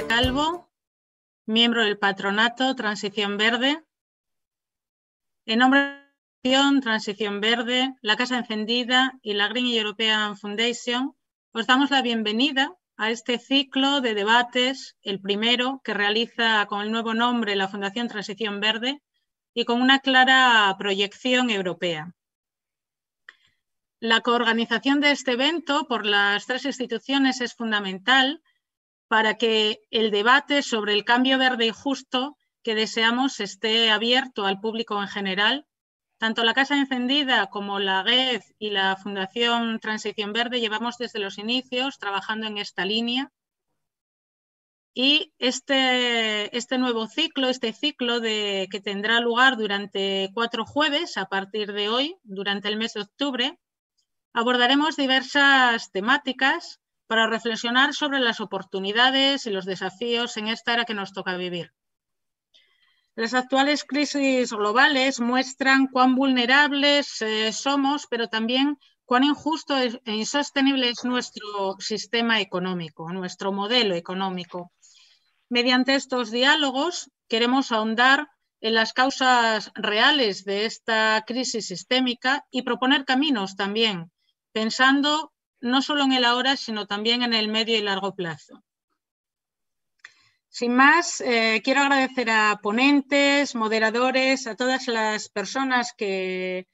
Calvo, miembro del Patronato Transición Verde. En nombre de Transición Verde, la Casa Encendida y la Green European Foundation, os damos la bienvenida a este ciclo de debates, el primero que realiza con el nuevo nombre la Fundación Transición Verde y con una clara proyección europea. La coorganización de este evento por las tres instituciones es fundamental para que el debate sobre el cambio verde y justo que deseamos esté abierto al público en general. Tanto la Casa Encendida como la GED y la Fundación Transición Verde llevamos desde los inicios trabajando en esta línea. Y este, este nuevo ciclo, este ciclo que tendrá lugar durante cuatro jueves a partir de hoy, durante el mes de octubre, abordaremos diversas temáticas para reflexionar sobre las oportunidades y los desafíos en esta era que nos toca vivir. Las actuales crisis globales muestran cuán vulnerables eh, somos, pero también cuán injusto e insostenible es nuestro sistema económico, nuestro modelo económico. Mediante estos diálogos queremos ahondar en las causas reales de esta crisis sistémica y proponer caminos también, pensando no solo en el ahora, sino también en el medio y largo plazo. Sin más, eh, quiero agradecer a ponentes, moderadores, a todas las personas que,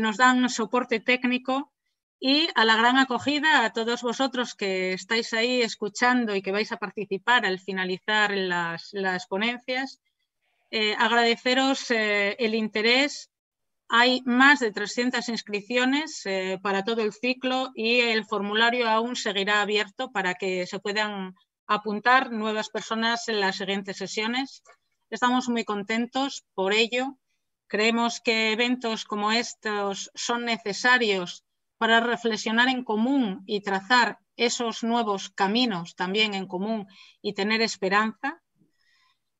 nos dan soporte técnico y a la gran acogida a todos vosotros que estáis ahí escuchando y que vais a participar al finalizar las, ponencias. Eh, agradeceros eh, el interés hay más de 300 inscripciones eh, para todo el ciclo y el formulario aún seguirá abierto para que se puedan apuntar nuevas personas en las siguientes sesiones. Estamos muy contentos por ello. Creemos que eventos como estos son necesarios para reflexionar en común y trazar esos nuevos caminos también en común y tener esperanza.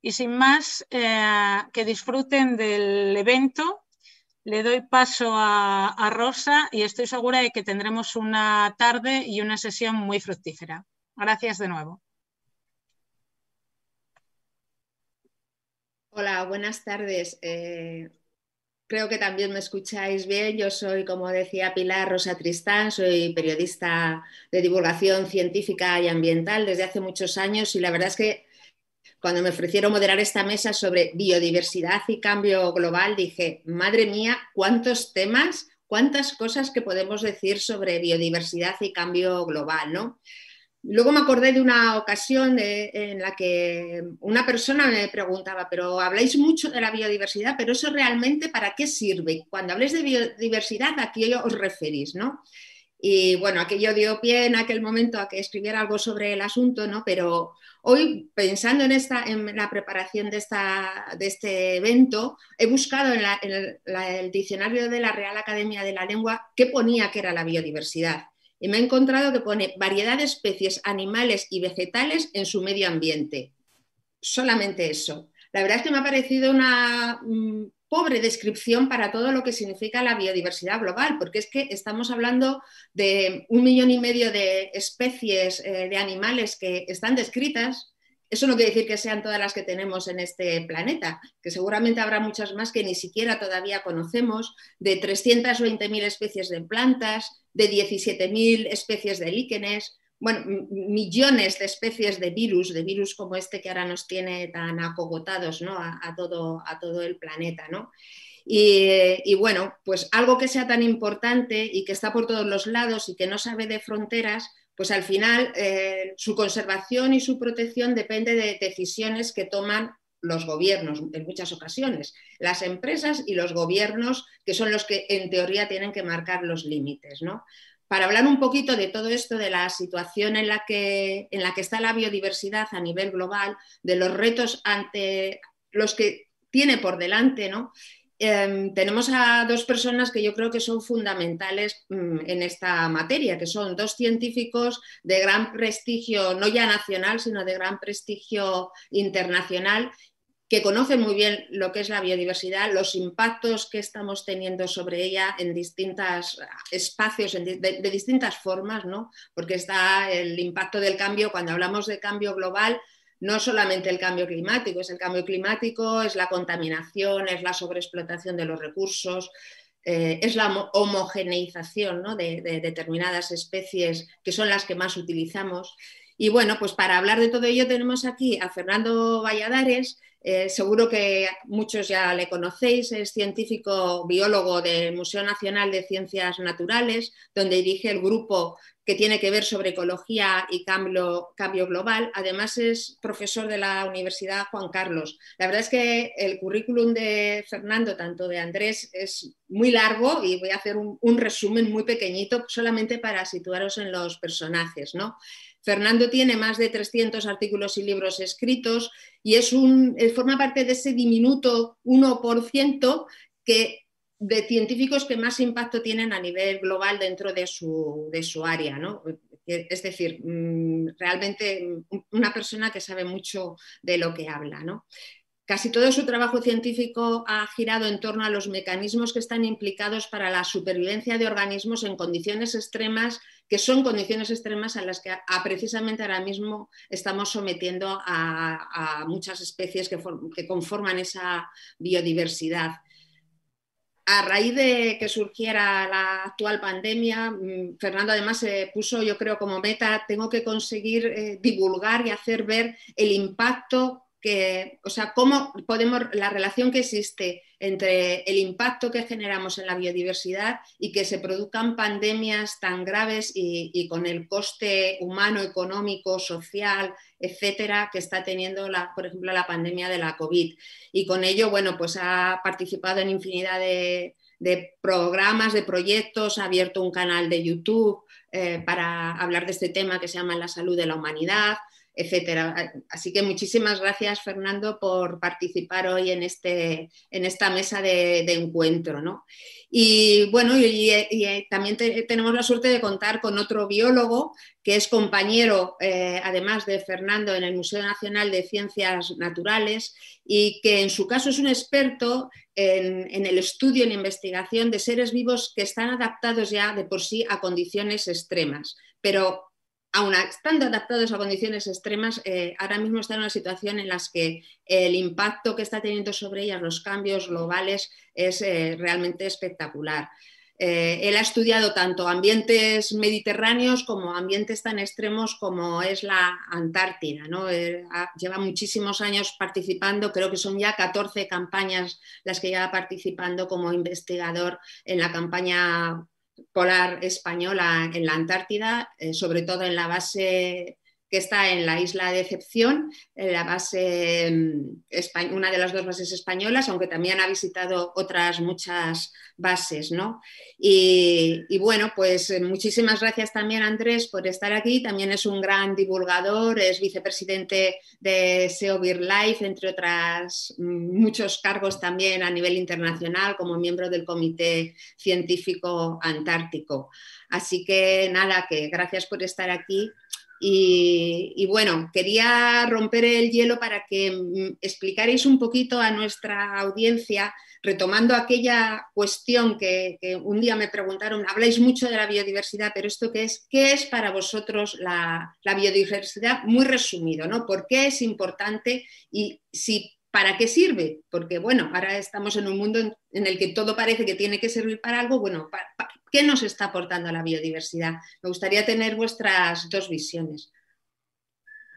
Y sin más, eh, que disfruten del evento le doy paso a, Rosa y estoy segura de que tendremos una tarde y una sesión muy fructífera. Gracias de nuevo. Hola, buenas tardes. Eh, creo que también me escucháis bien. Yo soy, como decía Pilar Rosa Tristán, soy periodista de divulgación científica y ambiental desde hace muchos años y la verdad es que cuando me ofrecieron moderar esta mesa sobre biodiversidad y cambio global, dije, madre mía, cuántos temas, cuántas cosas que podemos decir sobre biodiversidad y cambio global, ¿no? Luego me acordé de una ocasión en la que una persona me preguntaba, pero habláis mucho de la biodiversidad, pero eso realmente para qué sirve? Cuando habléis de biodiversidad, ¿a qué os referís? ¿no? Y bueno, aquello dio pie en aquel momento a que escribiera algo sobre el asunto, ¿no? Pero hoy, pensando en, esta, en la preparación de, esta, de este evento, he buscado en, el, el diccionario de la Real Academia de la Lengua qué ponía que era la biodiversidad. Y me he encontrado que pone variedad de especies animales y vegetales en su medio ambiente. Solamente eso. La verdad es que me ha parecido una mm, pobre descripción para todo lo que significa la biodiversidad global, porque es que estamos hablando de un millón y medio de especies eh, de animales que están descritas. Eso no quiere decir que sean todas las que tenemos en este planeta, que seguramente habrá muchas más que ni siquiera todavía conocemos, de 320.000 especies de plantas, de 17.000 especies de líquenes, bueno, millones de especies de virus, de virus como este que ahora nos tiene tan acogotados ¿no? a, todo, a todo el planeta. ¿no? Y, bueno, pues algo que sea tan importante y que está por todos los lados y que no sabe de fronteras, pues al final eh, su conservación y su protección depende de decisiones que toman los gobiernos en muchas ocasiones, las empresas y los gobiernos que son los que en teoría tienen que marcar los límites, ¿no? Para hablar un poquito de todo esto, de la situación en la que, está la biodiversidad a nivel global, de los retos ante los que tiene por delante, em, tenemos a dos personas que yo creo que son fundamentales mm, en esta materia, que son dos científicos de gran prestigio, no ya nacional, sino de gran prestigio internacional, que conoce muy bien lo que es la biodiversidad, los impactos que estamos teniendo sobre ella en distintos eh, espacios, de, distintas formas, porque está el impacto del cambio, cuando hablamos de cambio global, no solamente el cambio climático, es el cambio climático, es la contaminación, es la sobreexplotación de los recursos, eh, es la homogeneización de, determinadas especies que son las que más utilizamos. Y bueno, pues para hablar de todo ello tenemos aquí a Fernando Valladares, eh, seguro que muchos ya le conocéis, es científico biólogo del Museo Nacional de Ciencias Naturales, donde dirige el grupo que tiene que ver sobre ecología y cambio, global. Además es profesor de la Universidad Juan Carlos. La verdad es que el currículum de Fernando, tanto de Andrés, es muy largo y voy a hacer un, un resumen muy pequeñito solamente para situaros en los personajes. ¿no? Fernando tiene más de 300 artículos y libros escritos y es eh, forma parte de ese diminuto 1% de científicos que más impacto tienen a nivel global dentro de su, área, ¿no? Eh, es decir, mm, realmente mm, una persona que sabe mucho de lo que habla, Casi todo su trabajo científico ha girado en torno a los mecanismos que están implicados para la supervivencia de organismos en condiciones extremas que son condiciones extremas a las que precisamente ahora mismo estamos sometiendo a, muchas especies que, conforman esa biodiversidad. A raíz de que surgiera la actual pandemia, mm, Fernando además se puso, yo creo, como meta, tengo que conseguir eh, divulgar y hacer ver el impacto que, o sea, cómo podemos, la relación que existe entre el impacto que generamos en la biodiversidad y que se produzcan pandemias tan graves y, con el coste humano, económico, social, etcétera, que está teniendo, la, por ejemplo, la pandemia de la COVID. Y con ello, bueno, pues ha participado en infinidad de, programas, de proyectos, ha abierto un canal de YouTube eh, para hablar de este tema que se llama La salud de la humanidad, etcétera. Así que muchísimas gracias, Fernando, por participar hoy en, este, en esta mesa de, encuentro. Y bueno, y, eh, también tenemos la suerte de contar con otro biólogo que es compañero, eh, además de Fernando, en el Museo Nacional de Ciencias Naturales y que en su caso es un experto en, el estudio, en investigación de seres vivos que están adaptados ya de por sí a condiciones extremas, pero Aún estando adaptados a condiciones extremas, eh, ahora mismo están en una situación en la que el impacto que está teniendo sobre ellas los cambios globales es eh, realmente espectacular. Eh, él ha estudiado tanto ambientes mediterráneos como ambientes tan extremos como es la Antártida. ¿no? lleva muchísimos años participando, creo que son ya 14 campañas las que lleva participando como investigador en la campaña polar española en la Antártida, eh, sobre todo en la base que está en la isla de Excepción, la base, em, una de las dos bases españolas, aunque también ha visitado otras muchas bases. Y, bueno, pues eh, muchísimas gracias también Andrés por estar aquí. También es un gran divulgador, es vicepresidente de SEO Life, entre otras mm, muchos cargos también a nivel internacional como miembro del Comité Científico Antártico. Así que nada, que gracias por estar aquí y, bueno, quería romper el hielo para que mm, explicarais un poquito a nuestra audiencia, retomando aquella cuestión que, un día me preguntaron, habláis mucho de la biodiversidad, pero esto qué es, ¿qué es para vosotros la, biodiversidad? Muy resumido, ¿no? ¿Por qué es importante y si ¿Para qué sirve? Porque bueno, ahora estamos en un mundo en, el que todo parece que tiene que servir para algo. Bueno, ¿para, ¿Qué nos está aportando la biodiversidad? Me gustaría tener vuestras dos visiones.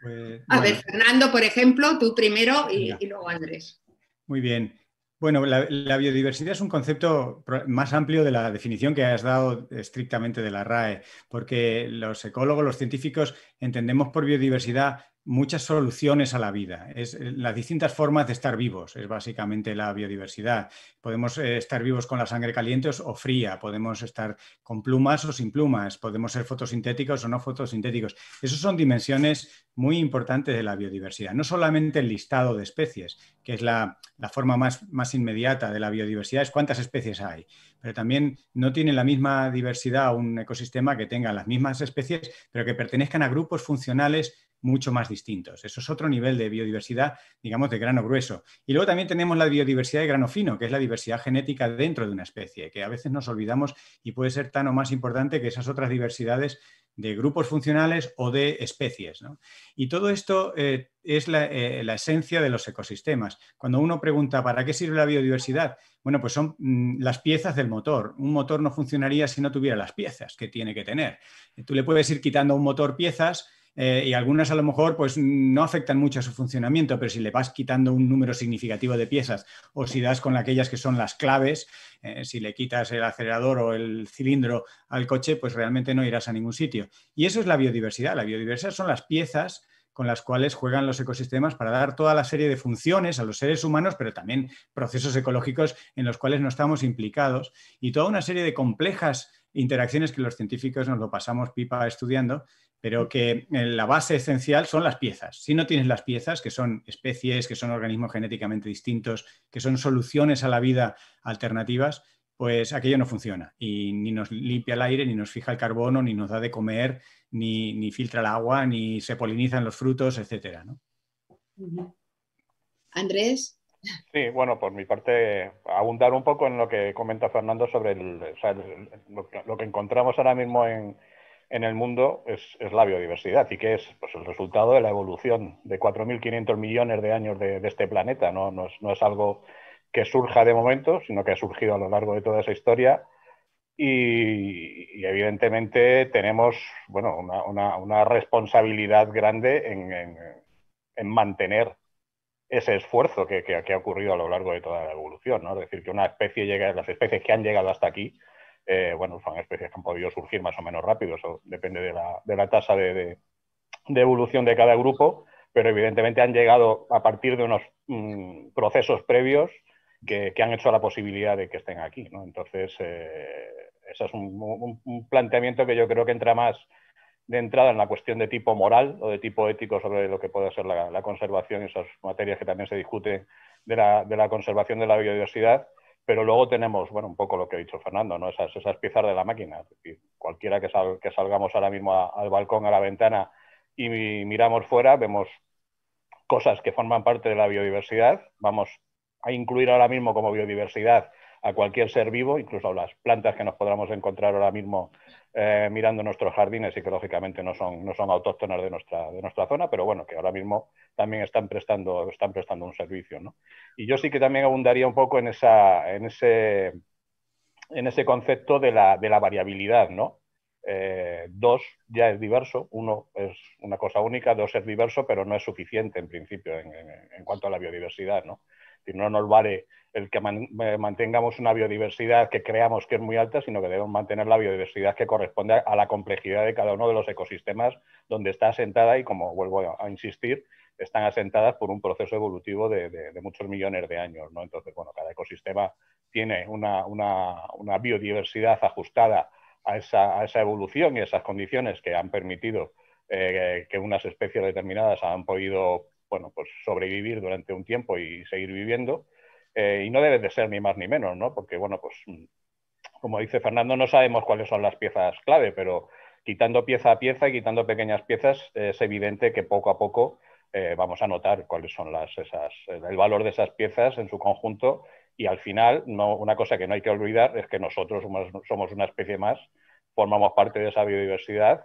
Pues, a ver, Fernando, por ejemplo, tú primero y, luego Andrés. Muy bien. Bueno, la, la, biodiversidad es un concepto más amplio de la definición que has dado estrictamente de la RAE, porque los ecólogos, los científicos entendemos por biodiversidad muchas soluciones a la vida, es eh, las distintas formas de estar vivos, es básicamente la biodiversidad. Podemos eh, estar vivos con la sangre caliente o fría, podemos estar con plumas o sin plumas, podemos ser fotosintéticos o no fotosintéticos. Esas son dimensiones muy importantes de la biodiversidad, no solamente el listado de especies, que es la, forma más inmediata de la biodiversidad, es cuántas especies hay, pero también no tiene la misma diversidad un ecosistema que tenga las mismas especies, pero que pertenezcan a grupos funcionales mucho más distintos. Eso es otro nivel de biodiversidad, digamos, de grano grueso. Y luego también tenemos la biodiversidad de grano fino, que es la diversidad genética dentro de una especie, que a veces nos olvidamos y puede ser tan o más importante que esas otras diversidades de grupos funcionales o de especies. Y todo esto eh, es eh, la, esencia de los ecosistemas. Cuando uno pregunta, ¿para qué sirve la biodiversidad? Bueno, pues son mm, las piezas del motor. Un motor no funcionaría si no tuviera las piezas que tiene que tener. Tú le puedes ir quitando a un motor piezas eh, y algunas a lo mejor pues, no afectan mucho a su funcionamiento, pero si le vas quitando un número significativo de piezas o si das con aquellas que son las claves, eh, si le quitas el acelerador o el cilindro al coche, pues realmente no irás a ningún sitio. Y eso es la biodiversidad. La biodiversidad son las piezas con las cuales juegan los ecosistemas para dar toda la serie de funciones a los seres humanos, pero también procesos ecológicos en los cuales no estamos implicados y toda una serie de complejas interacciones que los científicos nos lo pasamos pipa estudiando pero que eh, la base esencial son las piezas. Si no tienes las piezas, que son especies, que son organismos genéticamente distintos, que son soluciones a la vida alternativas, pues aquello no funciona. Y ni nos limpia el aire, ni nos fija el carbono, ni nos da de comer, ni, filtra el agua, ni se polinizan los frutos, etc. Andrés. Sí, bueno, por mi parte, abundar un poco en lo que comenta Fernando sobre lo que encontramos ahora mismo en, en el mundo es, la biodiversidad y que es pues, el resultado de la evolución de 4.500 millones de años de, este planeta. ¿no? es, algo que surja de momento, sino que ha surgido a lo largo de toda esa historia. Y, evidentemente tenemos bueno, una, responsabilidad grande en, mantener ese esfuerzo que, ha ocurrido a lo largo de toda la evolución. Es decir, que una especie llega, las especies que han llegado hasta aquí, eh, bueno, son especies que han podido surgir más o menos rápido, eso depende de la, tasa de, evolución de cada grupo, pero evidentemente han llegado a partir de unos mm, procesos previos que, han hecho la posibilidad de que estén aquí. Entonces, eh, ese es un, planteamiento que yo creo que entra más de entrada en la cuestión de tipo moral o de tipo ético sobre lo que puede ser la, conservación y esas materias que también se discuten de la conservación de la biodiversidad pero luego tenemos, bueno, un poco lo que ha dicho Fernando, ¿no? Esas, esas piezas de la máquina. cualquiera que, que salgamos ahora mismo al balcón, a la ventana y miramos fuera, vemos cosas que forman parte de la biodiversidad. Vamos a incluir ahora mismo como biodiversidad a cualquier ser vivo, incluso las plantas que nos podamos encontrar ahora mismo eh, mirando nuestros jardines y que lógicamente no son, no son autóctonas de nuestra, de nuestra zona, pero bueno, que ahora mismo también están prestando, están prestando un servicio. ¿no? Y yo sí que también abundaría un poco en, ese, ese concepto de la, variabilidad, ¿no? Eh, dos ya es diverso, uno es una cosa única, dos es diverso, pero no es suficiente en principio en, en cuanto a la biodiversidad, ¿no? Y no nos vale el que eh, mantengamos una biodiversidad que creamos que es muy alta, sino que debemos mantener la biodiversidad que corresponde a, la complejidad de cada uno de los ecosistemas donde está asentada y, como vuelvo a, insistir, están asentadas por un proceso evolutivo de, muchos millones de años. ¿no? Entonces, bueno, cada ecosistema tiene una, biodiversidad ajustada a esa, evolución y esas condiciones que han permitido eh, que unas especies determinadas han podido bueno, pues sobrevivir durante un tiempo y seguir viviendo. Eh, y no debe de ser ni más ni menos, ¿no? Porque, bueno, pues mm, como dice Fernando, no sabemos cuáles son las piezas clave, pero quitando pieza a pieza y quitando pequeñas piezas, es evidente que poco a poco eh, vamos a notar cuáles son las, esas, el valor de esas piezas en su conjunto. Y al final, no, una cosa que no hay que olvidar es que nosotros somos, somos una especie más, formamos parte de esa biodiversidad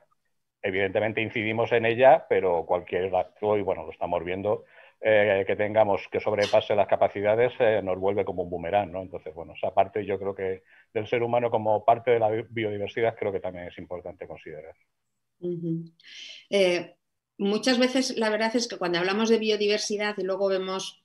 evidentemente incidimos en ella, pero cualquier acto, y bueno, lo estamos viendo, eh, que tengamos que sobrepase las capacidades eh, nos vuelve como un boomerang, ¿no? Entonces, bueno, esa parte yo creo que del ser humano como parte de la biodiversidad creo que también es importante considerar. Eh, muchas veces la verdad es que cuando hablamos de biodiversidad y luego vemos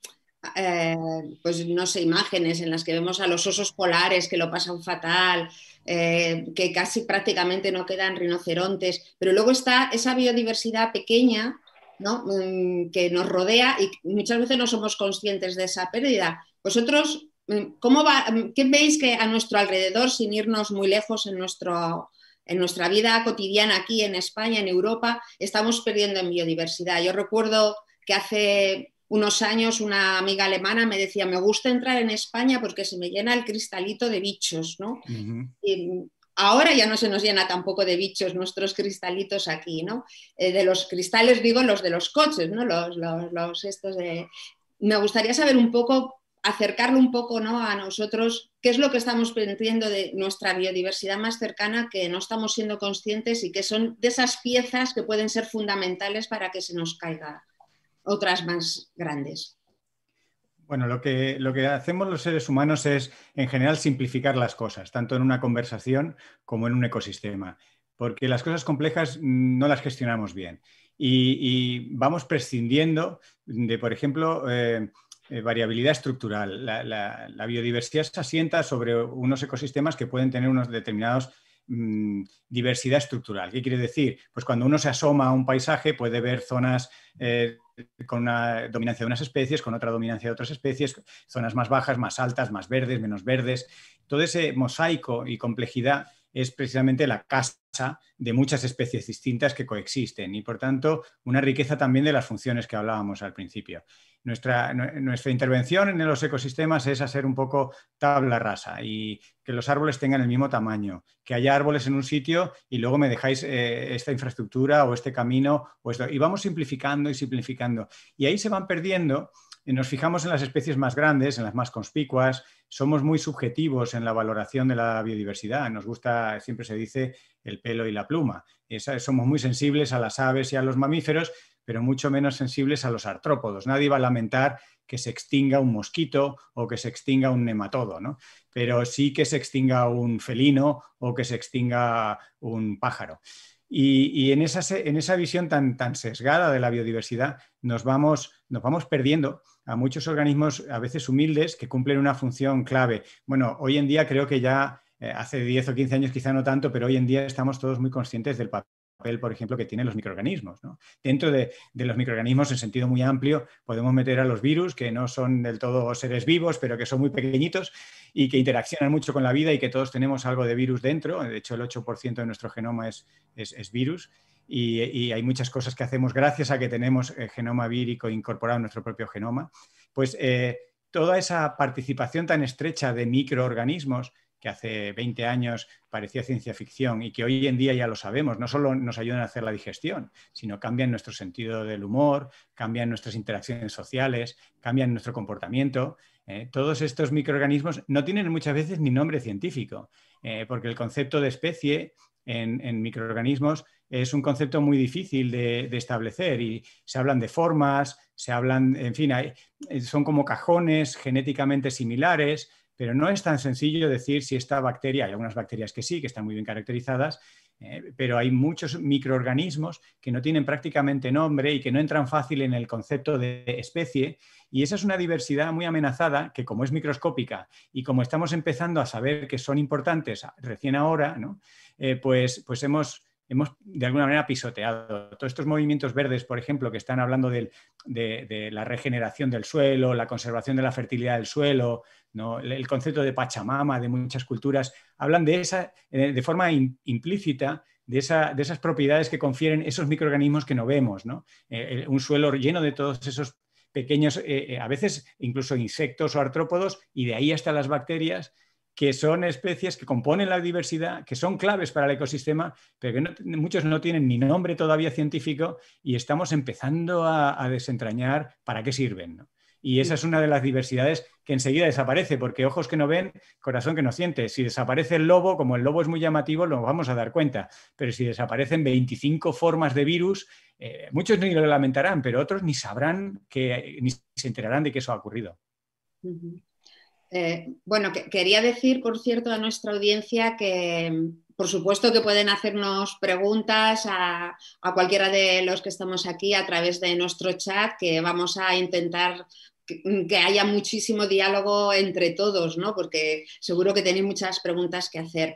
eh, pues no sé, imágenes en las que vemos a los osos polares que lo pasan fatal, eh, que casi prácticamente no quedan rinocerontes, pero luego está esa biodiversidad pequeña ¿no? Mm, que nos rodea y muchas veces no somos conscientes de esa pérdida. Vosotros, mm, ¿cómo va, mm, ¿qué veis que a nuestro alrededor, sin irnos muy lejos en, nuestro, en nuestra vida cotidiana aquí en España, en Europa, estamos perdiendo en biodiversidad? Yo recuerdo que hace unos años una amiga alemana me decía, me gusta entrar en España porque se me llena el cristalito de bichos, ¿no? y mm, ahora ya no se nos llena tampoco de bichos nuestros cristalitos aquí, ¿no? Eh, de los cristales digo los de los coches, ¿no? Los, Me gustaría saber un poco, acercarlo un poco, ¿no? A nosotros, qué es lo que estamos perdiendo de nuestra biodiversidad más cercana que no estamos siendo conscientes y que son de esas piezas que pueden ser fundamentales para que se nos caiga otras más grandes. Bueno, lo que, lo que, hacemos los seres humanos es, en general, simplificar las cosas, tanto en una conversación como en un ecosistema, porque las cosas complejas no las gestionamos bien y, vamos prescindiendo de, por ejemplo, eh, eh, variabilidad estructural. La, biodiversidad se asienta sobre unos ecosistemas que pueden tener unos determinados mm, diversidad estructural. ¿Qué quiere decir? Pues cuando uno se asoma a un paisaje puede ver zonas eh, con una dominancia de unas especies, con otra dominancia de otras especies, zonas más bajas, más altas, más verdes, menos verdes. Todo ese mosaico y complejidad es precisamente la casta de muchas especies distintas que coexisten y, por tanto, una riqueza también de las funciones que hablábamos al principio. Nuestra, nuestra intervención en los ecosistemas es hacer un poco tabla rasa y que los árboles tengan el mismo tamaño, que haya árboles en un sitio y luego me dejáis eh, esta infraestructura o este camino o esto. Y vamos simplificando y simplificando. Y ahí se van perdiendo nos fijamos en las especies más grandes, en las más conspicuas, somos muy subjetivos en la valoración de la biodiversidad. Nos gusta, siempre se dice, el pelo y la pluma. somos muy sensibles a las aves y a los mamíferos, pero mucho menos sensibles a los artrópodos. Nadie va a lamentar que se extinga un mosquito o que se extinga un nematodo, pero sí que se extinga un felino o que se extinga un pájaro. Y, en, esa, visión tan, tan sesgada de la biodiversidad nos vamos perdiendo a muchos organismos a veces humildes que cumplen una función clave. Bueno, hoy en día creo que ya eh, hace 10 o 15 años quizá no tanto, pero hoy en día estamos todos muy conscientes del papel por ejemplo, que tienen los microorganismos. Dentro de, los microorganismos, en sentido muy amplio, podemos meter a los virus, que no son del todo seres vivos, pero que son muy pequeñitos y que interaccionan mucho con la vida y que todos tenemos algo de virus dentro. De hecho, el 8% de nuestro genoma es virus y, hay muchas cosas que hacemos gracias a que tenemos el eh, genoma vírico incorporado en nuestro propio genoma, pues eh, toda esa participación tan estrecha de microorganismos que hace 20 años parecía ciencia ficción y que hoy en día ya lo sabemos, no solo nos ayudan a hacer la digestión, sino cambian nuestro sentido del humor, cambian nuestras interacciones sociales, cambian nuestro comportamiento. Eh, todos estos microorganismos no tienen muchas veces ni nombre científico, porque el concepto de especie en, microorganismos es un concepto muy difícil de, establecer y se hablan de formas, se hablan, en fin, eh, son como cajones genéticamente similares, pero no es tan sencillo decir si esta bacteria, hay algunas bacterias que sí, que están muy bien caracterizadas, eh, pero hay muchos microorganismos que no tienen prácticamente nombre y que no entran fácil en el concepto de especie. Y esa es una diversidad muy amenazada que como es microscópica y como estamos empezando a saber que son importantes recién ahora, ¿no? Eh, pues, pues hemos, de alguna manera pisoteado. Todos estos movimientos verdes, por ejemplo, que están hablando de, la regeneración del suelo, la conservación de la fertilidad del suelo, el concepto de Pachamama de muchas culturas, hablan de, esa, eh, de forma implícita de, esas propiedades que confieren esos microorganismos que no vemos. Eh, un suelo lleno de todos esos pequeños, a veces incluso insectos o artrópodos, y de ahí hasta las bacterias que son especies que componen la diversidad, que son claves para el ecosistema, pero que muchos no tienen ni nombre todavía científico y estamos empezando a, desentrañar para qué sirven. Y esa es una de las diversidades que enseguida desaparece, porque ojos que no ven, corazón que no siente. Si desaparece el lobo, como el lobo es muy llamativo, lo vamos a dar cuenta. Pero si desaparecen 25 formas de virus, eh, muchos ni lo lamentarán, pero otros ni sabrán que, ni se enterarán de que eso ha ocurrido. Eh, bueno, quería decir, por cierto, a nuestra audiencia que, por supuesto, que pueden hacernos preguntas a, a, cualquiera de los que estamos aquí a través de nuestro chat, que vamos a intentar que, haya muchísimo diálogo entre todos, ¿no? Porque seguro que tenéis muchas preguntas que hacer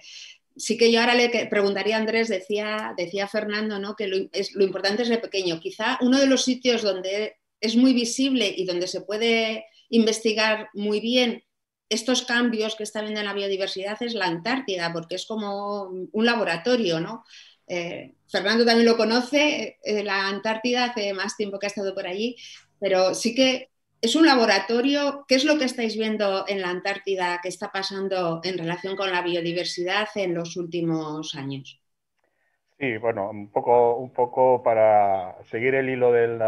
sí que yo ahora le preguntaría a Andrés, decía, decía Fernando, ¿no? que lo, importante es el pequeño. Quizá uno de los sitios donde es muy visible y donde se puede investigar muy bien estos cambios que está viendo en la biodiversidad es la Antártida, porque es como un laboratorio, ¿no? Eh, Fernando también lo conoce, eh, la Antártida hace más tiempo que ha estado por allí, pero sí que es un laboratorio. ¿Qué es lo que estáis viendo en la Antártida que está pasando en relación con la biodiversidad en los últimos años? Sí, bueno, un poco, un poco para seguir el hilo del,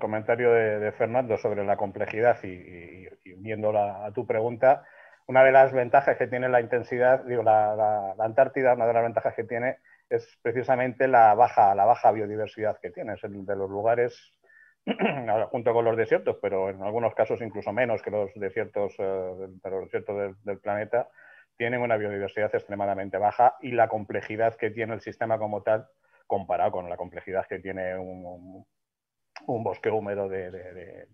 comentario de, Fernando sobre la complejidad y, y, a tu pregunta, una de las ventajas que tiene la intensidad, digo, la, Antártida, una de las ventajas que tiene es precisamente la baja, la baja biodiversidad que tiene, es de los lugares junto con los desiertos, pero en algunos casos incluso menos que los desiertos, eh, del planeta, tienen una biodiversidad extremadamente baja y la complejidad que tiene el sistema como tal, comparado con la complejidad que tiene un, bosque húmedo del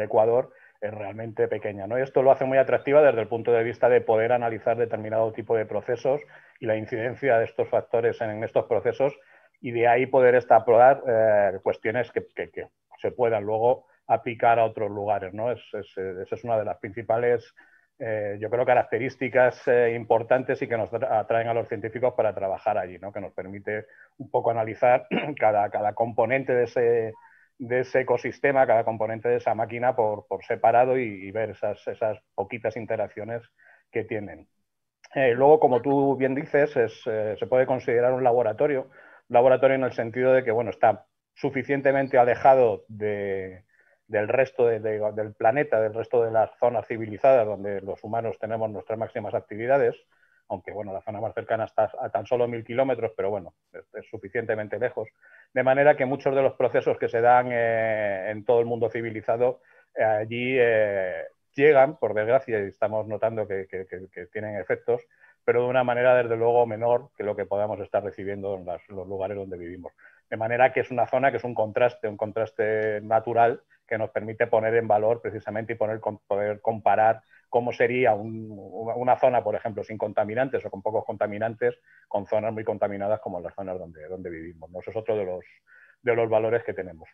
Ecuador, es realmente pequeña. ¿no? Esto lo hace muy atractiva desde el punto de vista de poder analizar determinado tipo de procesos y la incidencia de estos factores en, estos procesos y de ahí poder extrapolar eh, cuestiones que, se puedan luego aplicar a otros lugares. ¿no? es, eh, esa es una de las principales eh, yo creo, características eh, importantes y que nos atraen a los científicos para trabajar allí, que nos permite un poco analizar cada, componente de ese, de ese ecosistema, cada componente de esa máquina por, separado y, ver esas, poquitas interacciones que tienen. Eh, luego, como tú bien dices, se puede considerar un laboratorio, laboratorio en el sentido de que bueno, está suficientemente alejado de, del resto del planeta, del resto de las zonas civilizadas donde los humanos tenemos nuestras máximas actividades, aunque bueno, la zona más cercana está a tan solo mil kilómetros, pero bueno, es, suficientemente lejos. De manera que muchos de los procesos que se dan eh, en todo el mundo civilizado eh, allí eh, llegan, por desgracia, y estamos notando que, tienen efectos, pero de una manera desde luego menor que lo que podamos estar recibiendo en los lugares donde vivimos. De manera que es una zona que es un contraste, un contraste natural que nos permite poner en valor precisamente y poner, poder comparar cómo sería una zona, por ejemplo, sin contaminantes o con pocos contaminantes, con zonas muy contaminadas como las zonas donde, donde vivimos. ¿no? Eso es otro de los, valores que tenemos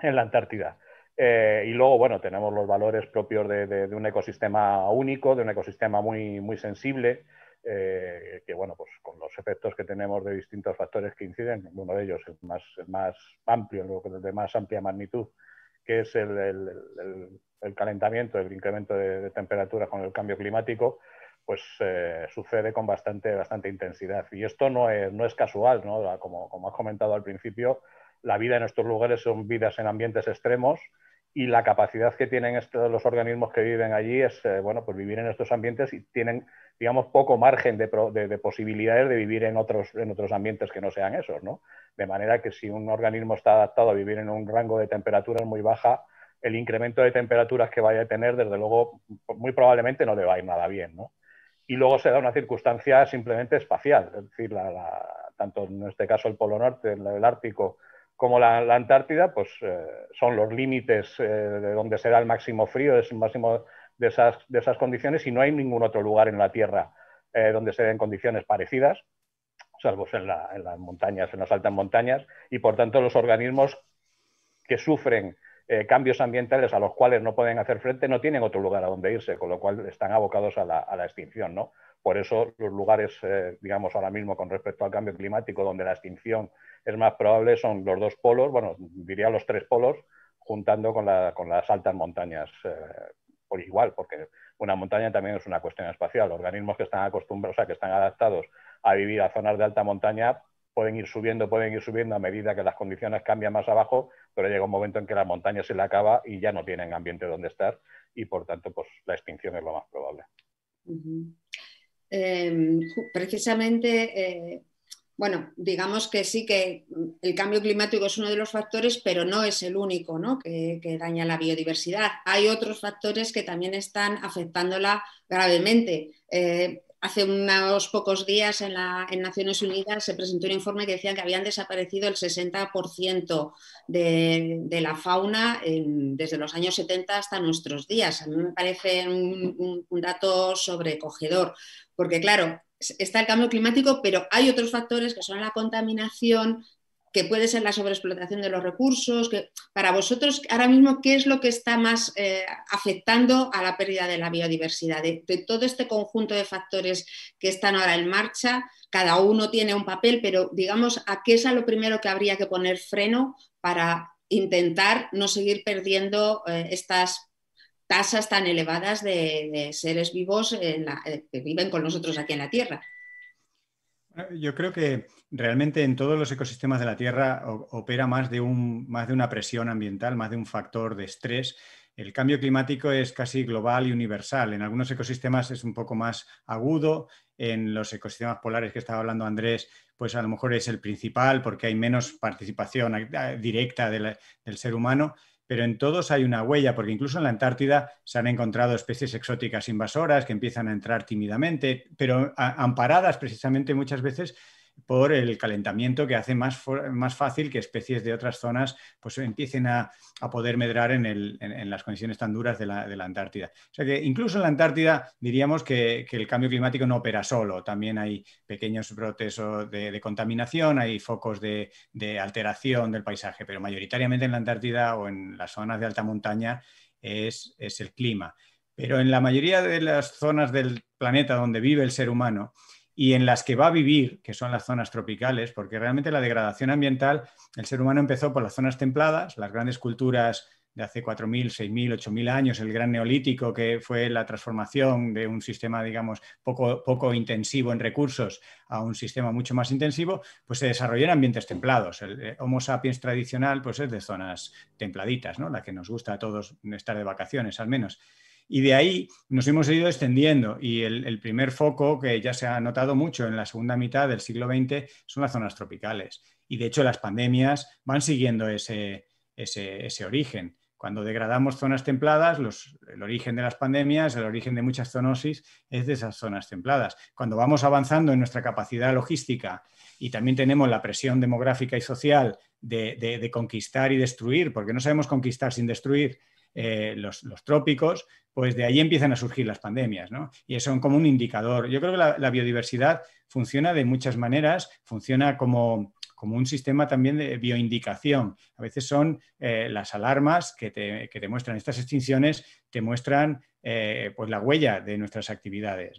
en la Antártida. Eh, y luego, bueno, tenemos los valores propios de, un ecosistema único, de un ecosistema muy, muy sensible, eh, que, bueno, pues con los efectos que tenemos de distintos factores que inciden, uno de ellos es más, más amplio, de más amplia magnitud, que es el, calentamiento, el incremento de, temperatura con el cambio climático, pues eh, sucede con bastante, bastante intensidad. Y esto no es, casual, ¿no? Como, como has comentado al principio, la vida en estos lugares son vidas en ambientes extremos y la capacidad que tienen estos, los organismos que viven allí es, eh, bueno, pues vivir en estos ambientes y tienen, digamos, poco margen de, posibilidades de vivir en otros, en otros ambientes que no sean esos, ¿no? De manera que si un organismo está adaptado a vivir en un rango de temperaturas muy baja, el incremento de temperaturas que vaya a tener, desde luego, muy probablemente no le va a ir nada bien, ¿no? Y luego se da una circunstancia simplemente espacial, es decir, tanto en este caso el Polo Norte, el Ártico, como la, Antártida, pues eh, son los límites eh, de donde será el máximo frío, es el máximo de esas, condiciones y no hay ningún otro lugar en la Tierra eh, donde se den condiciones parecidas, salvo en, las montañas, en las altas montañas, y por tanto los organismos que sufren cambios ambientales a los cuales no pueden hacer frente no tienen otro lugar a donde irse, con lo cual están abocados a la, extinción, ¿no? Por eso los lugares, digamos, ahora mismo con respecto al cambio climático, donde la extinción es más probable, son los dos polos, bueno, diría los tres polos, juntando con, las altas montañas eh, por igual, porque una montaña también es una cuestión espacial. Organismos que están acostumbrados, o sea, que están adaptados a vivir a zonas de alta montaña, pueden ir subiendo, pueden ir subiendo a medida que las condiciones cambian más abajo, pero llega un momento en que la montaña se le acaba y ya no tienen ambiente donde estar y por tanto pues la extinción es lo más probable. Em, precisamente eh, bueno, digamos que sí que mm, el cambio climático es uno de los factores, pero no es el único ¿no? que, daña la biodiversidad. Hay otros factores que también están afectándola gravemente. Eh, hace unos pocos días en, la, Naciones Unidas se presentó un informe que decía que habían desaparecido el 60% de, de, la fauna desde los años 70 hasta nuestros días. A mí me parece un dato sobrecogedor, porque claro, está el cambio climático, pero hay otros factores que son la contaminación, que puede ser la sobreexplotación de los recursos. Que, para vosotros, ahora mismo, ¿qué es lo que está más eh, afectando a la pérdida de la biodiversidad? De, todo este conjunto de factores que están ahora en marcha, cada uno tiene un papel, pero digamos, ¿a qué es a lo primero que habría que poner freno para intentar no seguir perdiendo eh, estas tasas tan elevadas de, seres vivos eh, que viven con nosotros aquí en la Tierra. Yo creo que realmente en todos los ecosistemas de la Tierra opera más de, un, más de una presión ambiental, más de un factor de estrés el cambio climático es casi global y universal. En algunos ecosistemas es un poco más agudo, en los ecosistemas polares que estaba hablando Andrés, pues a lo mejor es el principal porque hay menos participación eh, directa del ser humano, pero en todos hay una huella, porque incluso en la Antártida se han encontrado especies exóticas invasoras que empiezan a entrar tímidamente, pero amparadas precisamente muchas veces por el calentamiento que hace más, fácil que especies de otras zonas pues, empiecen a, poder medrar en, las condiciones tan duras de la, Antártida. O sea que incluso en la Antártida diríamos que, el cambio climático no opera solo, también hay pequeños brotes de, contaminación, hay focos de, alteración del paisaje, pero mayoritariamente en la Antártida o en las zonas de alta montaña es, es, el clima. Pero en la mayoría de las zonas del planeta donde vive el ser humano, y en las que va a vivir, que son las zonas tropicales, porque realmente la degradación ambiental, el ser humano empezó por las zonas templadas, las grandes culturas de hace 4.000, 6.000, 8.000 años, el gran neolítico, que fue la transformación de un sistema, digamos, poco, intensivo en recursos a un sistema mucho más intensivo, pues se desarrolló en ambientes templados. El eh, Homo sapiens tradicional, pues es de zonas templaditas, ¿no? La que nos gusta a todos estar de vacaciones, al menos. Y de ahí nos hemos ido extendiendo y el, primer foco que ya se ha notado mucho en la segunda mitad del siglo XX son las zonas tropicales. Y de hecho las pandemias van siguiendo ese, origen. Cuando degradamos zonas templadas, el origen de las pandemias, el origen de muchas zoonosis es de esas zonas templadas. Cuando vamos avanzando en nuestra capacidad logística y también tenemos la presión demográfica y social de conquistar y destruir, porque no sabemos conquistar sin destruir, eh, los, trópicos, pues de ahí empiezan a surgir las pandemias, ¿no? Y eso como un indicador. Yo creo que la, biodiversidad funciona de muchas maneras, funciona como, un sistema también de bioindicación. A veces son eh, las alarmas que te, que te muestran estas extinciones, te muestran eh, pues la huella de nuestras actividades.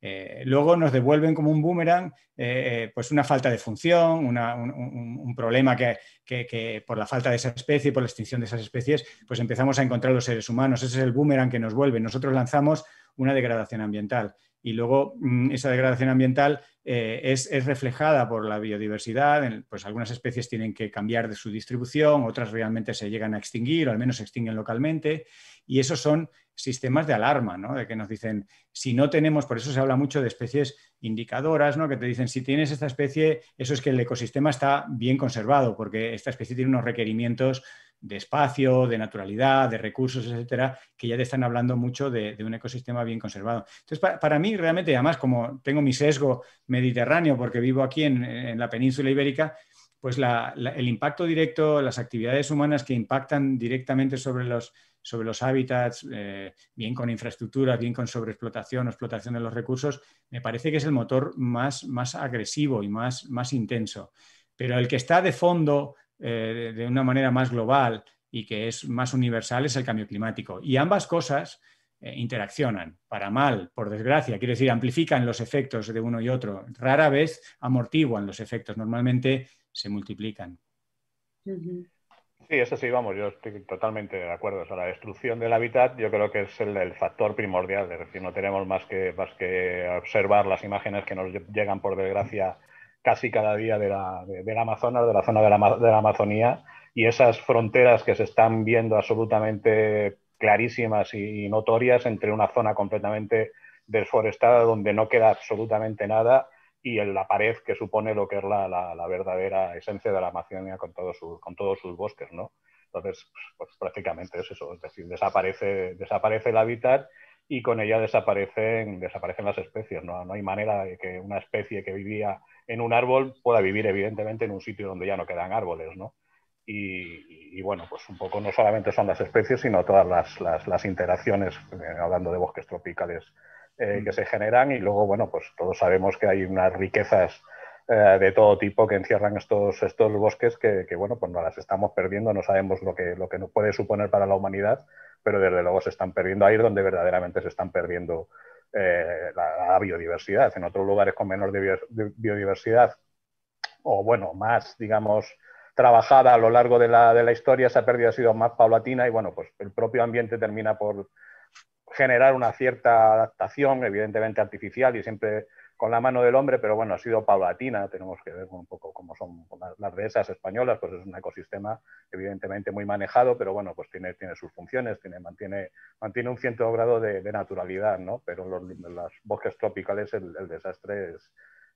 Eh, luego nos devuelven como un boomerang eh, pues una falta de función, un, problema que, que, por la falta de esa especie, por la extinción de esas especies, pues empezamos a encontrar los seres humanos. Ese es el boomerang que nos vuelve. Nosotros lanzamos una degradación ambiental y luego mm, esa degradación ambiental eh, es, es, reflejada por la biodiversidad, pues algunas especies tienen que cambiar de su distribución, otras realmente se llegan a extinguir o al menos se extinguen localmente y esos son sistemas de alarma, ¿no? de que nos dicen, si no tenemos, por eso se habla mucho de especies indicadoras, ¿no? que te dicen, si tienes esta especie, eso es que el ecosistema está bien conservado porque esta especie tiene unos requerimientos de espacio, de naturalidad, de recursos, etcétera, que ya te están hablando mucho de, un ecosistema bien conservado. Entonces, para, mí, realmente, además, como tengo mi sesgo mediterráneo porque vivo aquí en, la península ibérica, pues el impacto directo, las actividades humanas que impactan directamente sobre los, sobre los hábitats, eh, bien con infraestructuras, bien con sobreexplotación o explotación de los recursos, me parece que es el motor más, más agresivo y más, más intenso. Pero el que está de fondo eh, de una manera más global y que es más universal es el cambio climático. Y ambas cosas eh, interaccionan, para mal, por desgracia, quiere decir, amplifican los efectos de uno y otro. Rara vez amortiguan los efectos, normalmente se multiplican. Sí, eso sí, vamos, yo estoy totalmente de acuerdo. la destrucción del hábitat yo creo que es el, factor primordial, es decir, no tenemos más que, más que observar las imágenes que nos llegan por desgracia casi cada día de la, Amazonas, de la zona de la, Amazonía, y esas fronteras que se están viendo absolutamente clarísimas y, notorias entre una zona completamente desforestada donde no queda absolutamente nada y en la pared que supone lo que es la, verdadera esencia de la Amazonía con, con todos sus bosques, ¿no? Entonces, pues, pues prácticamente es eso, es decir, desaparece, desaparece el hábitat y con ella desaparecen, desaparecen las especies. ¿no? no hay manera de que una especie que vivía en un árbol pueda vivir, evidentemente, en un sitio donde ya no quedan árboles. ¿no? Y, y, bueno, pues un poco no solamente son las especies, sino todas las, las, interacciones, eh, hablando de bosques tropicales, eh, que mm. se generan. Y luego, bueno, pues todos sabemos que hay unas riquezas eh, de todo tipo que encierran estos, estos bosques que, que, bueno, pues no las estamos perdiendo, no sabemos lo que, lo que nos puede suponer para la humanidad, pero desde luego se están perdiendo. Ahí donde verdaderamente se están perdiendo eh, la, biodiversidad. En otros lugares con menor biodiversidad o, bueno, más, digamos, trabajada a lo largo de la, de la historia, esa pérdida ha sido más paulatina y, bueno, pues el propio ambiente termina por generar una cierta adaptación, evidentemente artificial, y siempre con la mano del hombre, pero bueno, ha sido paulatina, tenemos que ver un poco cómo son las dehesas españolas, pues es un ecosistema evidentemente muy manejado, pero bueno, pues tiene, tiene sus funciones, tiene, mantiene, mantiene un cierto grado de, naturalidad, ¿no? Pero en, los, bosques tropicales el, desastre es,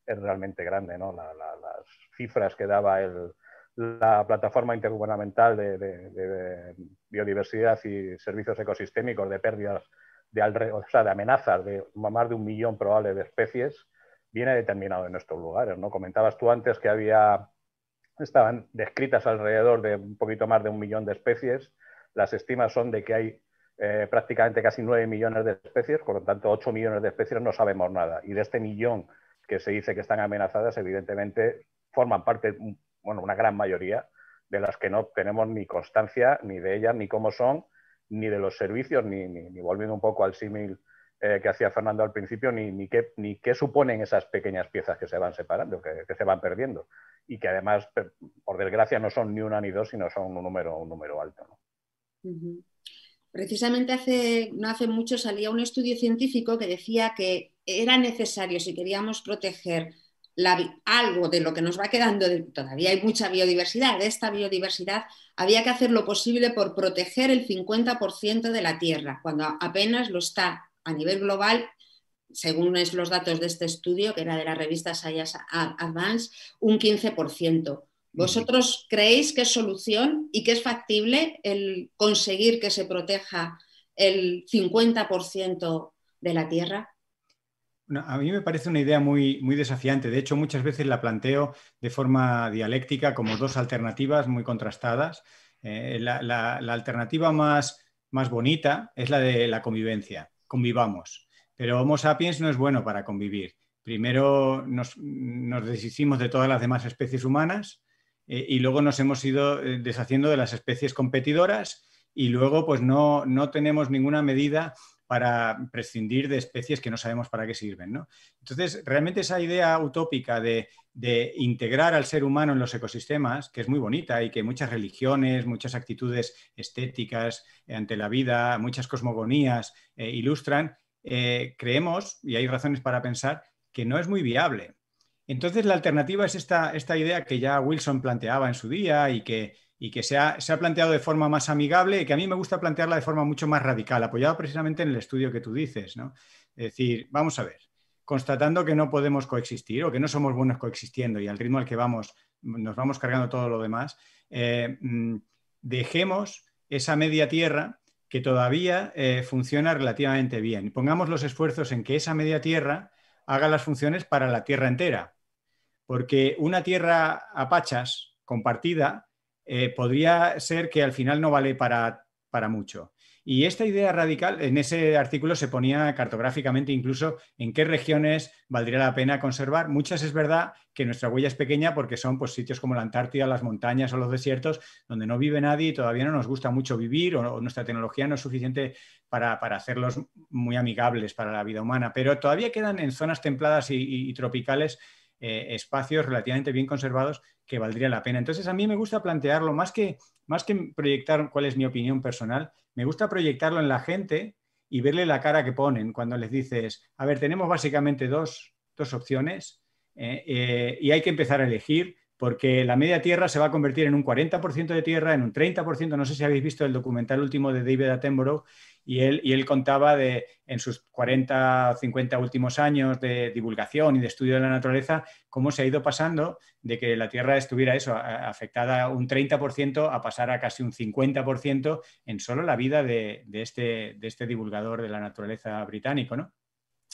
realmente grande, ¿no? las cifras que daba el, la plataforma intergubernamental de biodiversidad y servicios ecosistémicos de pérdidas de, o sea, de amenazas de más de un millón probable de especies, viene determinado en estos lugares. ¿no? Comentabas tú antes que había, estaban descritas alrededor de un poquito más de un millón de especies. Las estimas son de que hay eh, prácticamente casi nueve millones de especies, por lo tanto 8 millones de especies no sabemos nada. Y de este millón que se dice que están amenazadas, evidentemente forman parte, bueno, una gran mayoría de las que no tenemos ni constancia ni de ellas, ni cómo son, ni de los servicios, ni, volviendo un poco al símil eh, que hacía Fernando al principio, ni, ni, qué, suponen esas pequeñas piezas que se van separando, que, se van perdiendo, y que además, por desgracia, no son ni una ni dos, sino son un número, un número alto. Precisamente hace, no hace mucho salía un estudio científico que decía que era necesario, si queríamos proteger algo de lo que nos va quedando, todavía hay mucha biodiversidad, de esta biodiversidad había que hacer lo posible por proteger el 50% de la Tierra, cuando apenas lo está a nivel global, según los datos de este estudio, que era de la revista Science Advance, un 15%. ¿Vosotros creéis que es solución y que es factible el conseguir que se proteja el 50% de la Tierra? a mí me parece una idea muy, muy desafiante. De hecho, muchas veces la planteo de forma dialéctica como dos alternativas muy contrastadas. Eh, la, alternativa más, más bonita es la de la convivencia, convivamos. Pero Homo sapiens no es bueno para convivir. Primero nos, deshicimos de todas las demás especies humanas eh, y luego nos hemos ido eh, deshaciendo de las especies competidoras y luego pues no, no tenemos ninguna medida para prescindir de especies que no sabemos para qué sirven. Entonces, realmente esa idea utópica de, integrar al ser humano en los ecosistemas, que es muy bonita y que muchas religiones, muchas actitudes estéticas eh, ante la vida, muchas cosmogonías eh, ilustran, eh, creemos, y hay razones para pensar, que no es muy viable. Entonces, la alternativa es esta, esta idea que ya Wilson planteaba en su día y que y que se ha, planteado de forma más amigable y que a mí me gusta plantearla de forma mucho más radical, apoyado precisamente en el estudio que tú dices. ¿no? Es decir, vamos a ver, constatando que no podemos coexistir o que no somos buenos coexistiendo y al ritmo al que vamos nos vamos cargando todo lo demás, eh, mm, dejemos esa media tierra que todavía eh, funciona relativamente bien. Pongamos los esfuerzos en que esa media tierra haga las funciones para la tierra entera, porque una tierra a pachas compartida eh, podría ser que al final no vale para, mucho. Y esta idea radical, en ese artículo se ponía cartográficamente incluso en qué regiones valdría la pena conservar. Muchas es verdad que nuestra huella es pequeña porque son pues, sitios como la Antártida, las montañas o los desiertos, donde no vive nadie y todavía no nos gusta mucho vivir o, nuestra tecnología no es suficiente para, hacerlos muy amigables para la vida humana. Pero todavía quedan en zonas templadas y, tropicales eh, espacios relativamente bien conservados que valdría la pena. Entonces, a mí me gusta plantearlo, más que, más que proyectar cuál es mi opinión personal, me gusta proyectarlo en la gente y verle la cara que ponen cuando les dices, a ver, tenemos básicamente dos, opciones eh, eh, y hay que empezar a elegir porque la media tierra se va a convertir en un 40% de tierra, en un 30%, no sé si habéis visto el documental último de David Attenborough, y él, y él contaba de, en sus 40 o 50 últimos años de divulgación y de estudio de la naturaleza, cómo se ha ido pasando de que la Tierra estuviera eso, afectada un 30% a pasar a casi un 50% en solo la vida de, de, este, de este divulgador de la naturaleza británico, ¿no?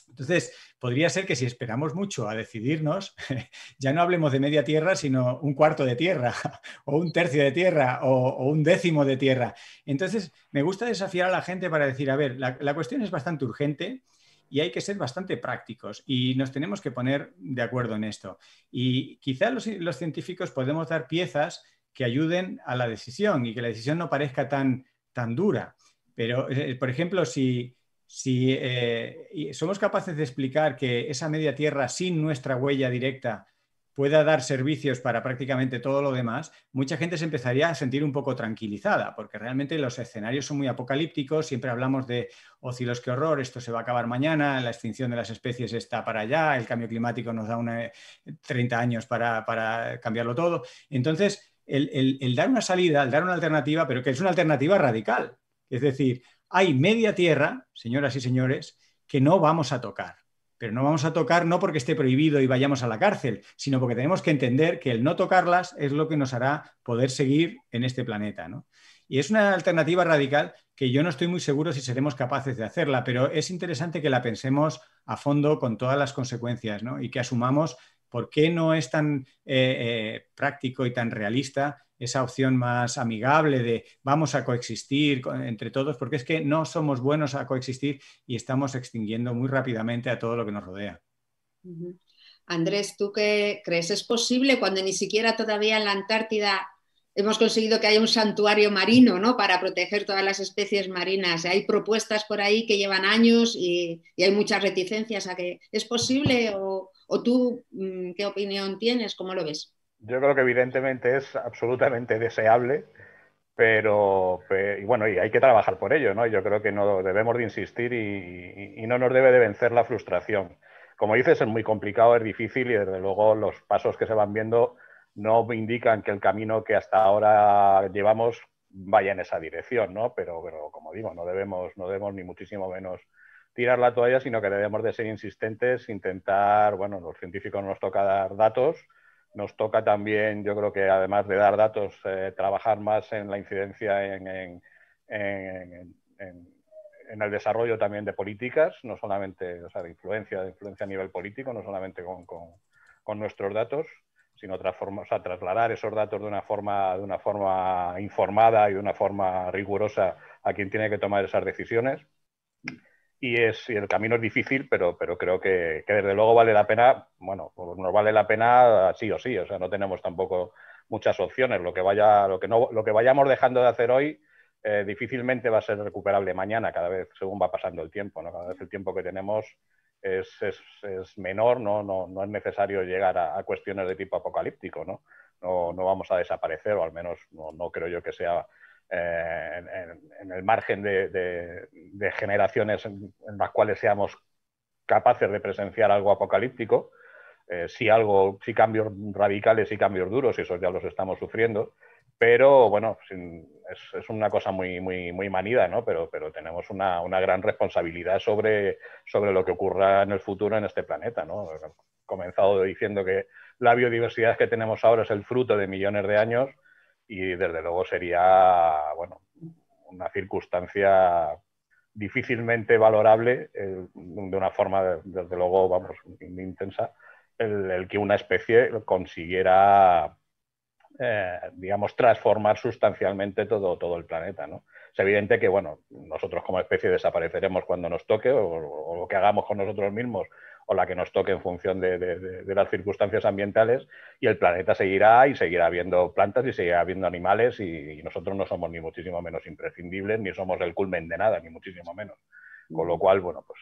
Entonces, podría ser que si esperamos mucho a decidirnos, ya no hablemos de media tierra, sino un cuarto de tierra, o un tercio de tierra, o, un décimo de tierra. Entonces, me gusta desafiar a la gente para decir, a ver, la, cuestión es bastante urgente, y hay que ser bastante prácticos y nos tenemos que poner de acuerdo en esto. Y quizá los, científicos podemos dar piezas que ayuden a la decisión y que la decisión no parezca tan, tan dura. Pero, eh, por ejemplo, si, si eh, somos capaces de explicar que esa media tierra sin nuestra huella directa pueda dar servicios para prácticamente todo lo demás, mucha gente se empezaría a sentir un poco tranquilizada, porque realmente los escenarios son muy apocalípticos, siempre hablamos de oscilos oh, qué horror, esto se va a acabar mañana, la extinción de las especies está para allá, el cambio climático nos da 30 eh, años para, cambiarlo todo. Entonces, el dar una salida, el dar una alternativa, pero que es una alternativa radical, es decir, hay media tierra, señoras y señores, que no vamos a tocar. Pero no vamos a tocar no porque esté prohibido y vayamos a la cárcel, sino porque tenemos que entender que el no tocarlas es lo que nos hará poder seguir en este planeta. Y es una alternativa radical que yo no estoy muy seguro si seremos capaces de hacerla, pero es interesante que la pensemos a fondo con todas las consecuencias y que asumamos ¿Por qué no es tan eh, eh, práctico y tan realista esa opción más amigable de vamos a coexistir entre todos? Porque es que no somos buenos a coexistir y estamos extinguiendo muy rápidamente a todo lo que nos rodea. Andrés, ¿tú qué crees? ¿Es posible cuando ni siquiera todavía en la Antártida hemos conseguido que haya un santuario marino ¿no? para proteger todas las especies marinas? Hay propuestas por ahí que llevan años y, y hay muchas reticencias a que es posible o, ¿O tú mm, qué opinión tienes? ¿Cómo lo ves? Yo creo que evidentemente es absolutamente deseable, pero, y bueno, y hay que trabajar por ello, ¿no? Yo creo que no debemos de insistir y, no nos debe de vencer la frustración. Como dices, es muy complicado, es difícil y desde luego los pasos que se van viendo no indican que el camino que hasta ahora llevamos vaya en esa dirección, ¿no? Pero, pero como digo, no debemos, no debemos ni muchísimo menos tirar la toalla, sino que debemos de ser insistentes, intentar, bueno, los científicos nos toca dar datos, nos toca también, yo creo que además de dar datos, eh, trabajar más en la incidencia en, el desarrollo también de políticas, no solamente, o sea, de influencia, de influencia a nivel político, no solamente con, nuestros datos, sino o sea, trasladar esos datos de una forma de una forma informada y de una forma rigurosa a quien tiene que tomar esas decisiones y, es, y el camino es difícil, pero, pero creo que, desde luego vale la pena, bueno, pues nos vale la pena ah, sí o sí, o sea, no tenemos tampoco muchas opciones, lo que, vaya, lo que, no, lo que vayamos dejando de hacer hoy eh, difícilmente va a ser recuperable mañana, cada vez según va pasando el tiempo, cada vez el tiempo que tenemos es, menor, ¿no? No, es necesario llegar a, cuestiones de tipo apocalíptico, ¿no? No, no vamos a desaparecer, o al menos no creo yo que sea eh, en, el margen de, generaciones en, las cuales seamos capaces de presenciar algo apocalíptico, eh, si algo, si cambios radicales y cambios duros, y esos ya los estamos sufriendo, pero bueno, es, una cosa muy, muy, muy manida, ¿no? Pero, pero tenemos una, gran responsabilidad sobre, sobre lo que ocurra en el futuro en este planeta, ¿no? He comenzado diciendo que la biodiversidad que tenemos ahora es el fruto de millones de años y desde luego sería, bueno, una circunstancia difícilmente valorable eh, de una forma, desde luego, vamos, intensa, el, que una especie consiguiera, eh, digamos, transformar sustancialmente todo, todo el planeta, ¿no? Es evidente que, bueno, nosotros como especie desapareceremos cuando nos toque o, lo que hagamos con nosotros mismos o la que nos toque en función de, las circunstancias ambientales y el planeta seguirá y seguirá habiendo plantas y seguirá habiendo animales y, nosotros no somos ni muchísimo menos imprescindibles ni somos el culmen de nada, ni muchísimo menos. Con lo cual, bueno, pues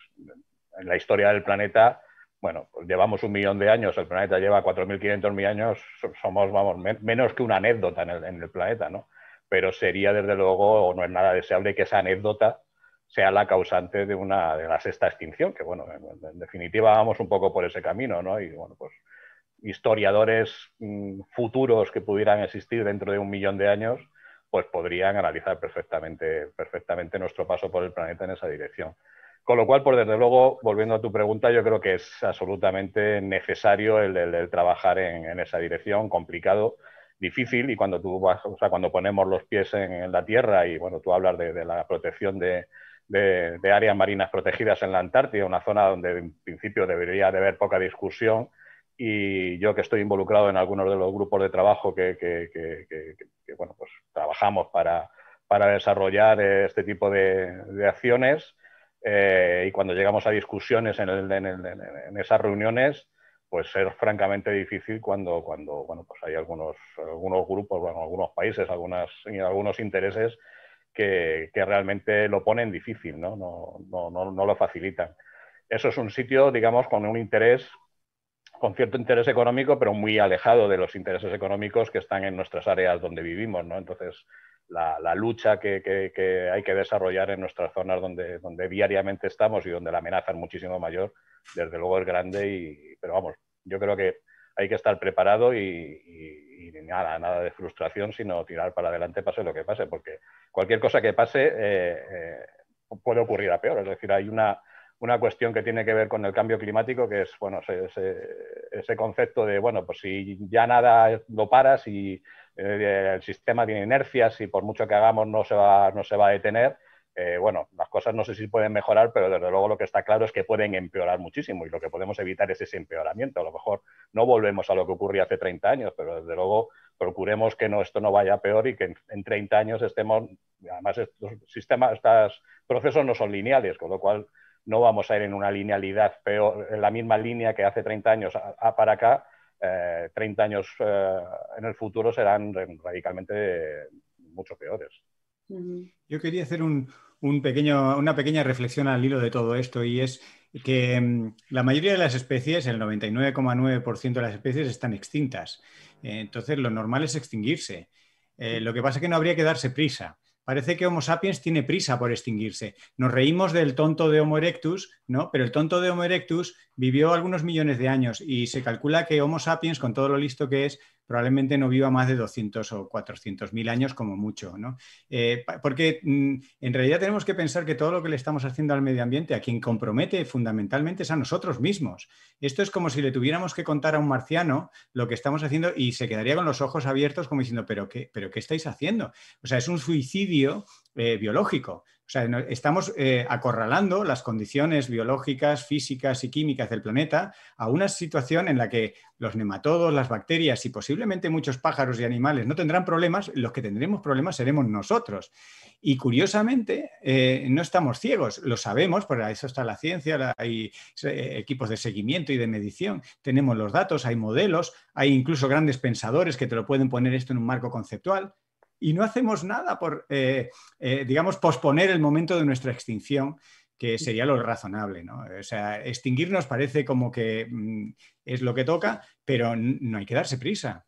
en la historia del planeta bueno, pues llevamos un millón de años, el planeta lleva 4.500 mil años, somos, vamos, menos que una anécdota en el, planeta, ¿no? Pero sería, desde luego, o no es nada deseable que esa anécdota sea la causante de una de la sexta extinción, que bueno, en, definitiva vamos un poco por ese camino, ¿no? Y bueno, pues historiadores mm, futuros que pudieran existir dentro de un millón de años, pues podrían analizar perfectamente, perfectamente nuestro paso por el planeta en esa dirección. Con lo cual, pues desde luego, volviendo a tu pregunta, yo creo que es absolutamente necesario el, trabajar en, esa dirección, complicado, difícil, y cuando tú vas, o sea, cuando ponemos los pies en, la tierra y bueno, tú hablas de la protección de, de, áreas marinas protegidas en la Antártida, una zona donde en principio debería de haber poca discusión. Y yo que estoy involucrado en algunos de los grupos de trabajo que, bueno, pues trabajamos para, para desarrollar este tipo de, acciones, eh, y cuando llegamos a discusiones en, esas reuniones, pues es francamente difícil cuando, cuando bueno, pues hay algunos, algunos grupos, bueno, algunos países, algunas, algunos intereses que, realmente lo ponen difícil, ¿no? No, no, ¿no? lo facilitan. Eso es un sitio, digamos, con un interés, con cierto interés económico, pero muy alejado de los intereses económicos que están en nuestras áreas donde vivimos, ¿no? Entonces, la, lucha que, que, hay que desarrollar en nuestras zonas donde, donde diariamente estamos y donde la amenaza es muchísimo mayor, desde luego es grande, y, pero vamos, yo creo que hay que estar preparado y, nada, nada de frustración, sino tirar para adelante pase lo que pase, porque cualquier cosa que pase eh, eh, puede ocurrir a peor. Es decir, hay una, una, cuestión que tiene que ver con el cambio climático, que es bueno, ese, concepto de, bueno, pues si ya nada lo paras y eh, el sistema tiene inercias y por mucho que hagamos no se va, no se va a detener eh, bueno, las cosas no sé si pueden mejorar, pero desde luego lo que está claro es que pueden empeorar muchísimo y lo que podemos evitar es ese empeoramiento. A lo mejor no volvemos a lo que ocurría hace 30 años, pero desde luego procuremos que esto no vaya peor y que en, 30 años estemos, además estos sistemas, estos procesos no son lineales, con lo cual no vamos a ir en una linealidad peor, en la misma línea que hace 30 años para acá, 30 eh, años eh, en el futuro serán radicalmente mucho peores. Yo quería hacer un, pequeño, una pequeña reflexión al hilo de todo esto y es que mm, la mayoría de las especies, el 99,9% de las especies están extintas. Eh, entonces lo normal es extinguirse. Eh, lo que pasa es que no habría que darse prisa. Parece que Homo sapiens tiene prisa por extinguirse. Nos reímos del tonto de Homo erectus, ¿no? Pero el tonto de Homo erectus vivió algunos millones de años y se calcula que Homo sapiens, con todo lo listo que es, probablemente no viva más de 200 o 400 mil años como mucho, ¿no? Eh, porque mm, en realidad tenemos que pensar que todo lo que le estamos haciendo al medio ambiente, a quien compromete fundamentalmente es a nosotros mismos. Esto es como si le tuviéramos que contar a un marciano lo que estamos haciendo y se quedaría con los ojos abiertos como diciendo, pero ¿qué, pero qué estáis haciendo? O sea, es un suicidio eh, biológico. O sea, estamos eh, acorralando las condiciones biológicas, físicas y químicas del planeta a una situación en la que los nematodos, las bacterias y posiblemente muchos pájaros y animales no tendrán problemas, los que tendremos problemas seremos nosotros. Y curiosamente, eh, no estamos ciegos, lo sabemos, por eso está la ciencia, hay eh, equipos de seguimiento y de medición, tenemos los datos, hay modelos, hay incluso grandes pensadores que te lo pueden poner esto en un marco conceptual y no hacemos nada por, eh, eh, digamos, posponer el momento de nuestra extinción que sería lo razonable, ¿no? O sea, extinguirnos parece como que mm, es lo que toca, pero no hay que darse prisa.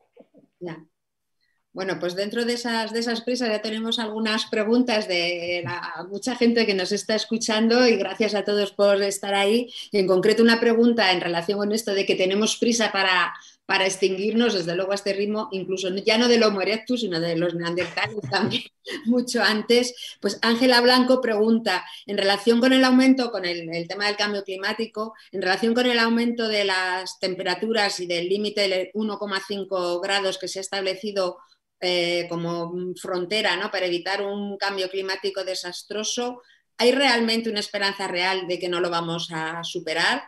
Bueno, pues dentro de esas, de esas prisas ya tenemos algunas preguntas de mucha gente que nos está escuchando y gracias a todos por estar ahí. En concreto, una pregunta en relación con esto de que tenemos prisa para, para extinguirnos, desde luego, a este ritmo, incluso ya no del Homo erectus, sino de los neandertales también, mucho antes. Pues Ángela Blanco pregunta, en relación con el aumento, con el, tema del cambio climático, en relación con el aumento de las temperaturas y del límite de 1,5 grados que se ha establecido eh, como frontera ¿no? para evitar un cambio climático desastroso, ¿hay realmente una esperanza real de que no lo vamos a superar?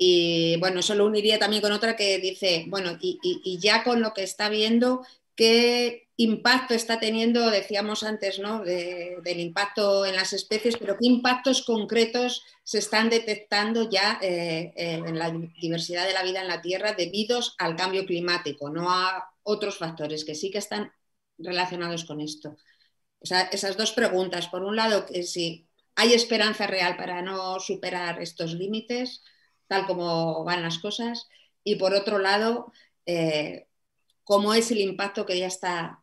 Y bueno, eso lo uniría también con otra que dice, bueno, y, ya con lo que está viendo, ¿qué impacto está teniendo, decíamos antes, ¿no? del impacto en las especies, pero qué impactos concretos se están detectando ya eh, eh, en la diversidad de la vida en la Tierra debido al cambio climático, no a otros factores que sí que están relacionados con esto. esas dos preguntas, por un lado, que si hay esperanza real para no superar estos límites, tal como van las cosas, y por otro lado, eh, cómo es el impacto que ya estáis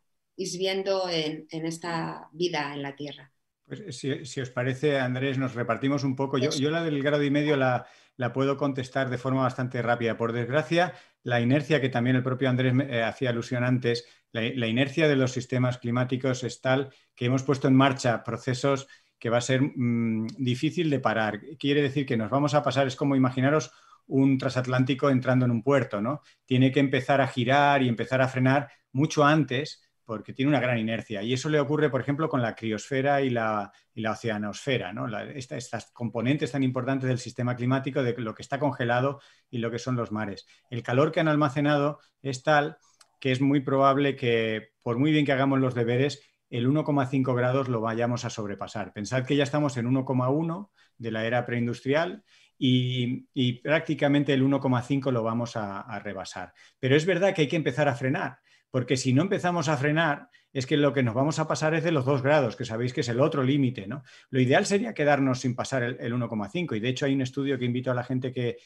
viendo en, esta vida en la Tierra. Pues si, os parece, Andrés, nos repartimos un poco. Pues yo, la del grado y medio la, la puedo contestar de forma bastante rápida. Por desgracia, la inercia que también el propio Andrés eh, hacía alusión antes, la, inercia de los sistemas climáticos es tal que hemos puesto en marcha procesos que va a ser mm, difícil de parar. Quiere decir que nos vamos a pasar, es como imaginaros un transatlántico entrando en un puerto, ¿no? Tiene que empezar a girar y empezar a frenar mucho antes porque tiene una gran inercia. Y eso le ocurre, por ejemplo, con la criosfera y la, y oceanosfera, ¿no? estas componentes tan importantes del sistema climático, de lo que está congelado y lo que son los mares. El calor que han almacenado es tal que es muy probable que, por muy bien que hagamos los deberes, el 1,5 grados lo vayamos a sobrepasar. Pensad que ya estamos en 1,1 de la era preindustrial y, prácticamente el 1,5 lo vamos a, rebasar. Pero es verdad que hay que empezar a frenar, porque si no empezamos a frenar, es que lo que nos vamos a pasar es de los 2 grados, que sabéis que es el otro límite, ¿no? Lo ideal sería quedarnos sin pasar el, 1,5 y de hecho hay un estudio que invito a la gente que,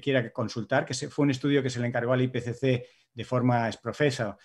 quiera consultar, que se, fue un estudio que se le encargó al IPCC de forma exprofesa,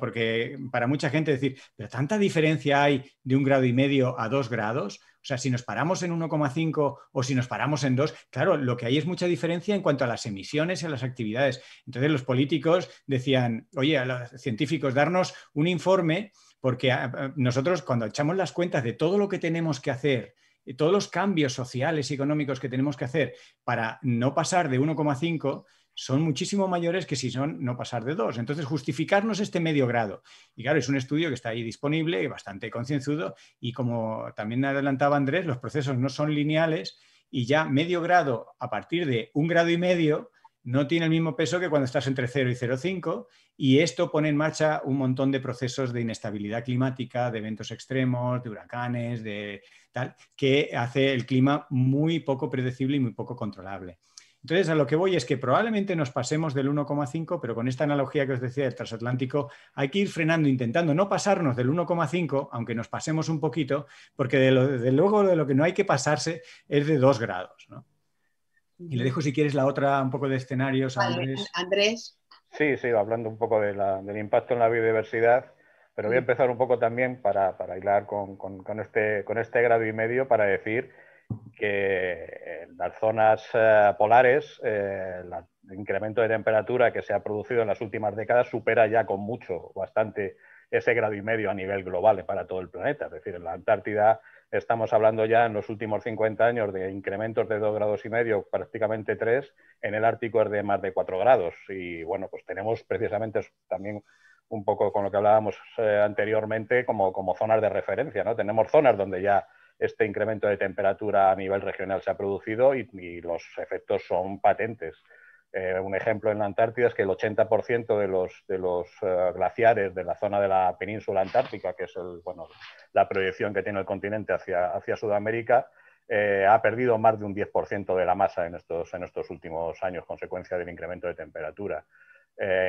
porque para mucha gente decir, pero tanta diferencia hay de un grado y medio a dos grados, o sea, si nos paramos en 1,5 o si nos paramos en dos, claro, lo que hay es mucha diferencia en cuanto a las emisiones y a las actividades. Entonces los políticos decían, oye, a los científicos, darnos un informe, porque ah, ah, nosotros cuando echamos las cuentas de todo lo que tenemos que hacer, todos los cambios sociales y económicos que tenemos que hacer para no pasar de 1,5, son muchísimo mayores que si son no pasar de dos. Entonces, justificarnos este medio grado. Y claro, es un estudio que está ahí disponible, bastante concienzudo, y como también adelantaba Andrés, los procesos no son lineales y ya medio grado a partir de un grado y medio no tiene el mismo peso que cuando estás entre 0 y 0,5 y esto pone en marcha un montón de procesos de inestabilidad climática, de eventos extremos, de huracanes, de tal, que hace el clima muy poco predecible y muy poco controlable. Entonces, a lo que voy es que probablemente nos pasemos del 1,5, pero con esta analogía que os decía del transatlántico, hay que ir frenando, intentando no pasarnos del 1,5, aunque nos pasemos un poquito, porque de desde luego de lo que no hay que pasarse es de 2 grados. ¿no? Y le dejo, si quieres, la otra un poco de escenarios Andrés. Andrés. Sí, sí, hablando un poco del impacto en la biodiversidad, pero voy a empezar un poco también para, para con, con, este, con este grado y medio para decir que en las zonas eh, polares eh, el incremento de temperatura que se ha producido en las últimas décadas supera ya con mucho, bastante, ese grado y medio a nivel global para todo el planeta. Es decir, en la Antártida estamos hablando ya en los últimos 50 años de incrementos de 2 grados y medio, prácticamente 3, en el Ártico es de más de 4 grados. Y bueno, pues tenemos precisamente también un poco con lo que hablábamos eh, anteriormente como, como zonas de referencia, ¿no? Tenemos zonas donde ya este incremento de temperatura a nivel regional se ha producido y, los efectos son patentes. Eh, un ejemplo en la Antártida es que el 80% de los, de los eh, glaciares de la zona de la península antártica, que es la proyección que tiene el continente hacia, Sudamérica, eh, ha perdido más de un 10% de la masa en estos, últimos años, consecuencia del incremento de temperatura.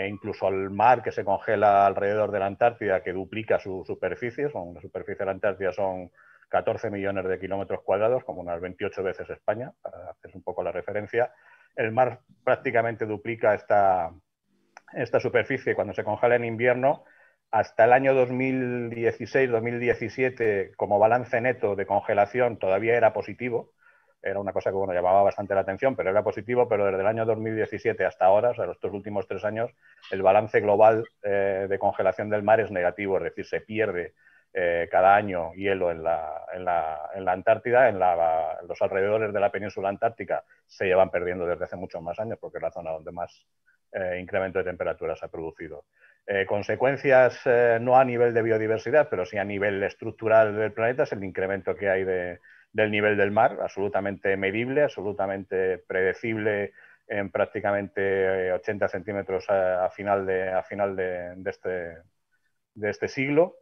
incluso el mar que se congela alrededor de la Antártida, que duplica su superficie, son, la superficie de la Antártida son 14 millones de kilómetros cuadrados, como unas 28 veces España, para hacer un poco la referencia. El mar prácticamente duplica esta, esta superficie cuando se congela en invierno. Hasta el año 2016-2017, como balance neto de congelación, todavía era positivo. Era una cosa que bueno, llamaba bastante la atención, pero era positivo. Pero desde el año 2017 hasta ahora, o sea, dos últimos tres años, el balance global eh, de congelación del mar es negativo, es decir, se pierde eh, cada año hielo en la, Antártida, en, los alrededores de la península antártica se llevan perdiendo desde hace muchos más años porque es la zona donde más eh, incremento de temperaturas ha producido. Eh, consecuencias no a nivel de biodiversidad, pero sí a nivel estructural del planeta es el incremento que hay del nivel del mar, absolutamente medible, absolutamente predecible en prácticamente 80 centímetros a, final, de, a final de este, este siglo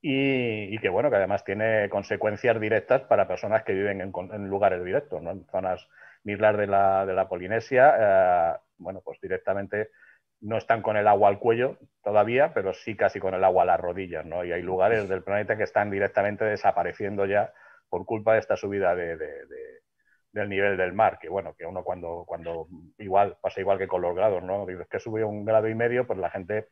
y, que bueno, que además tiene consecuencias directas para personas que viven en, lugares directos, ¿no? en zonas islas de la, Polinesia, eh, bueno, pues directamente no están con el agua al cuello todavía, pero sí casi con el agua a las rodillas, ¿no? Y hay lugares del planeta que están directamente desapareciendo ya por culpa de esta subida de, del nivel del mar, que bueno, que uno cuando, cuando igual pasa igual que con los grados, ¿no? Dices que subió un grado y medio, pues la gente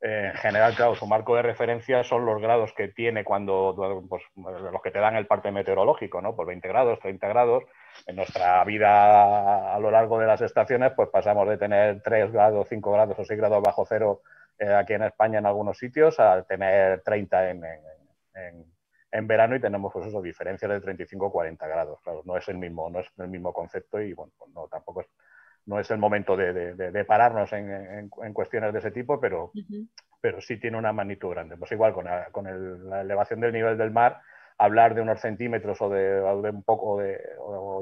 eh, en general, claro, su marco de referencia son los grados que tiene cuando, pues, los que te dan el parte meteorológico, ¿no? Por 20 grados, 30 grados. En nuestra vida a lo largo de las estaciones, pues pasamos de tener 3 grados, 5 grados o 6 grados bajo cero eh, aquí en España en algunos sitios a tener 30 en, en, verano y tenemos pues eso, diferencias de 35 o 40 grados. Claro, no es el mismo, no es el mismo concepto y bueno, pues, tampoco es no es el momento de, pararnos en, cuestiones de ese tipo, pero, sí tiene una magnitud grande. Pues igual con, la, elevación del nivel del mar, hablar de unos centímetros o de, un poco de,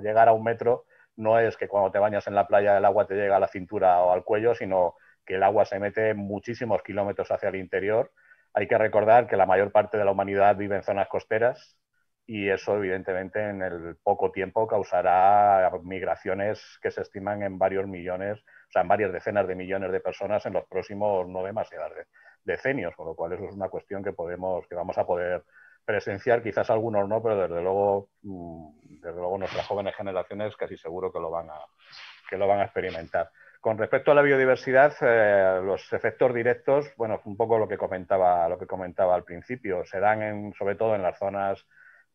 llegar a un metro no es que cuando te bañas en la playa el agua te llega a la cintura o al cuello, sino que el agua se mete muchísimos kilómetros hacia el interior. Hay que recordar que la mayor parte de la humanidad vive en zonas costeras, y eso evidentemente en el poco tiempo causará migraciones que se estiman en varios millones, o sea, en varias decenas de millones de personas en los próximos no demasiadas decenios, con lo cual eso es una cuestión que podemos, que vamos a poder presenciar, quizás algunos no, pero desde luego, mm, desde luego nuestras jóvenes generaciones casi seguro que lo van a, que lo van a experimentar. Con respecto a la biodiversidad, eh, los efectos directos, bueno, un poco lo que comentaba, lo que comentaba al principio, serán sobre todo en las zonas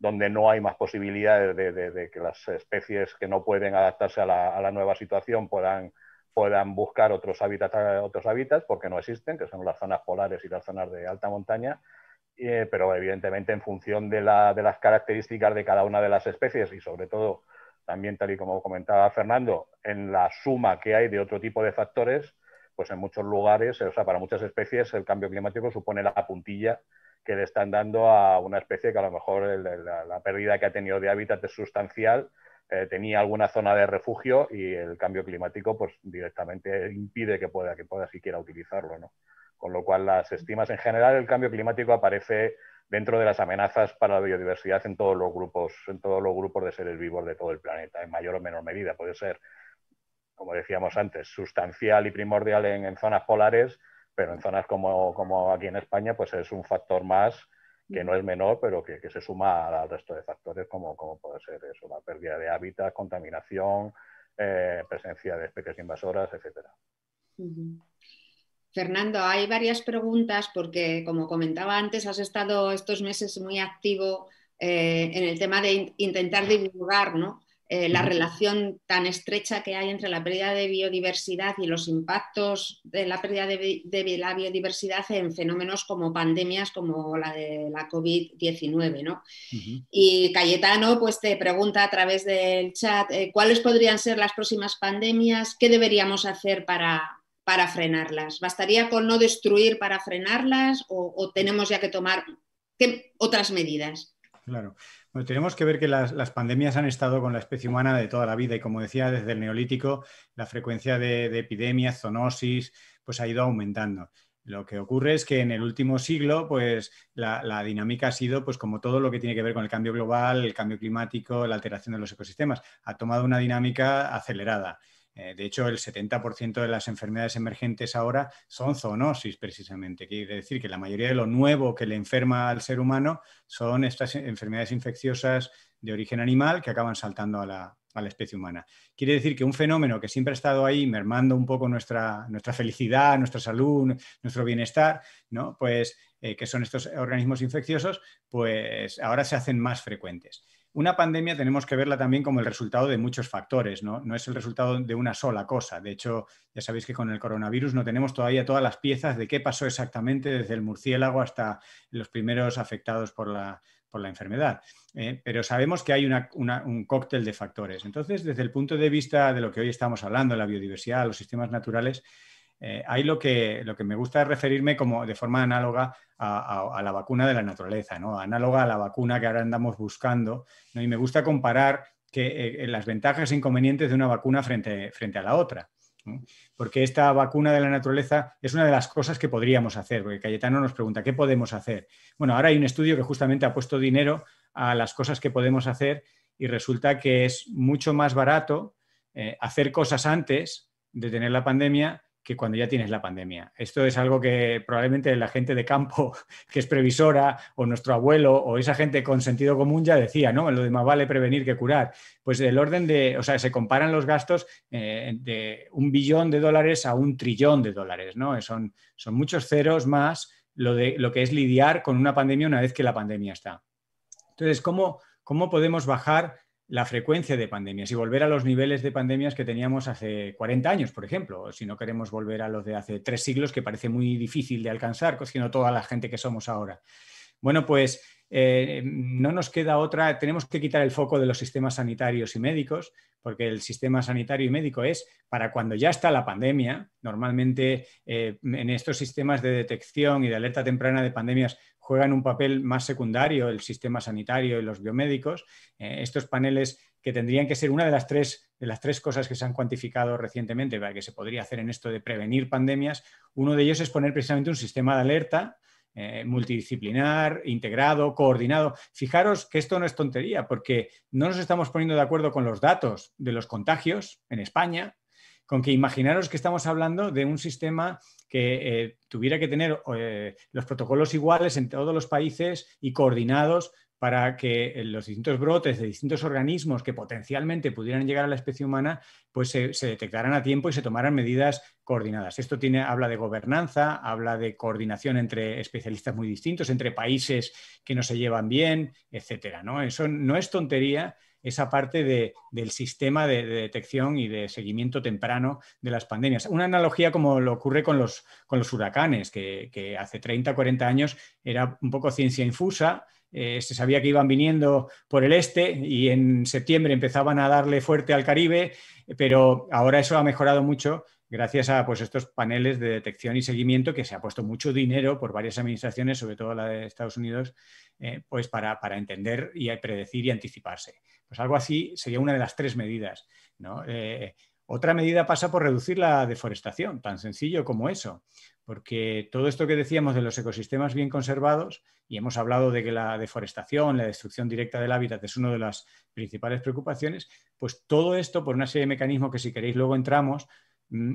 donde no hay más posibilidades de, que las especies que no pueden adaptarse a la, nueva situación puedan, puedan buscar otros hábitats, otros hábitats, porque no existen, que son las zonas polares y las zonas de alta montaña, eh, pero evidentemente en función de, de las características de cada una de las especies y sobre todo también tal y como comentaba Fernando, en la suma que hay de otro tipo de factores, pues en muchos lugares, o sea, para muchas especies el cambio climático supone la puntilla que le están dando a una especie que a lo mejor la, pérdida que ha tenido de hábitat es sustancial, eh, tenía alguna zona de refugio y el cambio climático pues directamente impide que pueda, que pueda siquiera utilizarlo. Con lo cual las estimas en general, el cambio climático aparece dentro de las amenazas para la biodiversidad en todos los grupos, en todos los grupos de seres vivos de todo el planeta, en mayor o menor medida. Puede ser, como decíamos antes, sustancial y primordial en zonas polares, pero en zonas como, como aquí en España, pues es un factor más que no es menor, pero que, se suma al resto de factores, como, como puede ser eso, la pérdida de hábitat, contaminación, eh, presencia de especies invasoras, etcétera. Fernando, hay varias preguntas porque, como comentaba antes, has estado estos meses muy activo eh, en el tema de intentar divulgar ¿no? Eh, la relación tan estrecha que hay entre la pérdida de biodiversidad y los impactos de la pérdida de, la biodiversidad en fenómenos como pandemias como la de la COVID-19. ¿no? Y Cayetano pues, te pregunta a través del chat eh, cuáles podrían ser las próximas pandemias, qué deberíamos hacer para, para frenarlas. ¿Bastaría con no destruir para frenarlas o, o tenemos ya que tomar otras medidas? Claro tenemos que ver que las, pandemias han estado con la especie humana de toda la vida y como decía, desde el neolítico, la frecuencia de, epidemias, zoonosis, pues ha ido aumentando. Lo que ocurre es que en el último siglo, pues la, la, dinámica ha sido, pues como todo lo que tiene que ver con el cambio global, el cambio climático, la alteración de los ecosistemas, ha tomado una dinámica acelerada. Eh, de hecho, el 70% de las enfermedades emergentes ahora son zoonosis, precisamente. Quiere decir que la mayoría de lo nuevo que le enferma al ser humano son estas enfermedades infecciosas de origen animal que acaban saltando a la, especie humana. Quiere decir que un fenómeno que siempre ha estado ahí mermando un poco nuestra, felicidad, nuestra salud, nuestro bienestar, ¿no? pues, eh, que son estos organismos infecciosos, pues ahora se hacen más frecuentes una pandemia tenemos que verla también como el resultado de muchos factores, ¿no? es el resultado de una sola cosa. De hecho, ya sabéis que con el coronavirus no tenemos todavía todas las piezas de qué pasó exactamente desde el murciélago hasta los primeros afectados por la, enfermedad. ¿eh? pero sabemos que hay un cóctel de factores. Entonces, desde el punto de vista de lo que hoy estamos hablando, la biodiversidad, los sistemas naturales, hay eh, lo que, lo que me gusta es referirme como de forma análoga a, la vacuna de la naturaleza, ¿no? análoga a la vacuna que ahora andamos buscando. ¿no? Y me gusta comparar eh, las ventajas e inconvenientes de una vacuna frente, a la otra. Porque esta vacuna de la naturaleza es una de las cosas que podríamos hacer, porque Cayetano nos pregunta, ¿qué podemos hacer? Bueno, ahora hay un estudio que justamente ha puesto dinero a las cosas que podemos hacer y resulta que es mucho más barato eh, hacer cosas antes de tener la pandemia que cuando ya tienes la pandemia. Esto es algo que probablemente la gente de campo que es previsora o nuestro abuelo o esa gente con sentido común ya decía, ¿no? Lo de más vale prevenir que curar. Pues el orden de, o sea, se comparan los gastos eh, de un billón de dólares a un trillón de dólares, ¿no? Eh, son, son muchos ceros más lo, de, lo que es lidiar con una pandemia una vez que la pandemia está. Entonces, ¿cómo, cómo podemos bajar la frecuencia de pandemias y volver a los niveles de pandemias que teníamos hace 40 años, por ejemplo, si no queremos volver a los de hace tres siglos, que parece muy difícil de alcanzar, pues, sino toda la gente que somos ahora. Bueno, pues eh, no nos queda otra, tenemos que quitar el foco de los sistemas sanitarios y médicos, porque el sistema sanitario y médico es para cuando ya está la pandemia. Normalmente eh, en estos sistemas de detección y de alerta temprana de pandemias juegan un papel más secundario el sistema sanitario y los biomédicos. Eh, estos paneles que tendrían que ser una de las, tres, de las tres cosas que se han cuantificado recientemente para que se podría hacer en esto de prevenir pandemias, uno de ellos es poner precisamente un sistema de alerta eh, multidisciplinar, integrado, coordinado. Fijaros que esto no es tontería, porque no nos estamos poniendo de acuerdo con los datos de los contagios en España, con que imaginaros que estamos hablando de un sistema que eh, tuviera que tener eh, los protocolos iguales en todos los países y coordinados para que eh, los distintos brotes de distintos organismos que potencialmente pudieran llegar a la especie humana, pues se, detectaran a tiempo y se tomaran medidas coordinadas. Esto tiene, habla de gobernanza, habla de coordinación entre especialistas muy distintos, entre países que no se llevan bien, etcétera. Eso no es tontería esa parte del sistema de, detección y de seguimiento temprano de las pandemias. Una analogía como lo ocurre con los, huracanes, que, hace 30, 40 años era un poco ciencia infusa, eh, se sabía que iban viniendo por el este y en septiembre empezaban a darle fuerte al Caribe, pero ahora eso ha mejorado mucho gracias a pues, estos paneles de detección y seguimiento que se ha puesto mucho dinero por varias administraciones, sobre todo la de Estados Unidos, eh, pues para, para entender y predecir y anticiparse. Pues algo así sería una de las tres medidas. Eh, otra medida pasa por reducir la deforestación, tan sencillo como eso, porque todo esto que decíamos de los ecosistemas bien conservados, y hemos hablado de que la deforestación, la destrucción directa del hábitat es una de las principales preocupaciones, pues todo esto, por una serie de mecanismos que si queréis luego entramos, mm,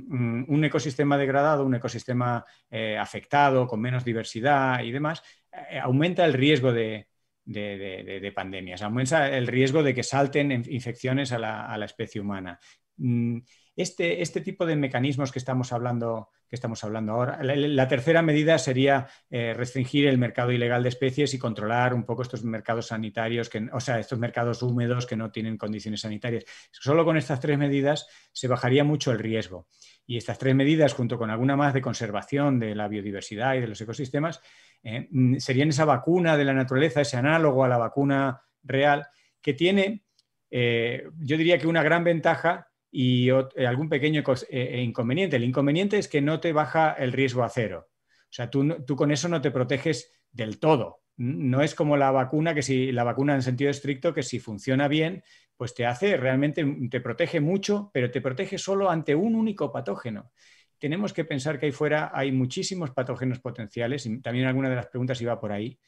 mm, un ecosistema degradado, un ecosistema eh, afectado, con menos diversidad y demás, eh, aumenta el riesgo de, de, de, de pandemias, aumenta el riesgo de que salten infecciones a la, especie humana. Mm, este, este, tipo de mecanismos que estamos hablando, que estamos hablando ahora. La, tercera medida sería eh, restringir el mercado ilegal de especies y controlar un poco estos mercados sanitarios, que, o sea, estos mercados húmedos que no tienen condiciones sanitarias. Solo con estas tres medidas se bajaría mucho el riesgo. Y estas tres medidas, junto con alguna más de conservación de la biodiversidad y de los ecosistemas, eh, mm, serían esa vacuna de la naturaleza, ese análogo a la vacuna real, que tiene, eh, yo diría que una gran ventaja y eh, algún pequeño inconveniente. El inconveniente es que no te baja el riesgo a cero. O sea, tú, tú con eso no te proteges del todo, no es como la vacuna, que si la vacuna en sentido estricto, que si funciona bien, pues te hace realmente, mm, te protege mucho, pero te protege solo ante un único patógeno. Tenemos que pensar que ahí fuera hay muchísimos patógenos potenciales y también alguna de las preguntas iba por ahí.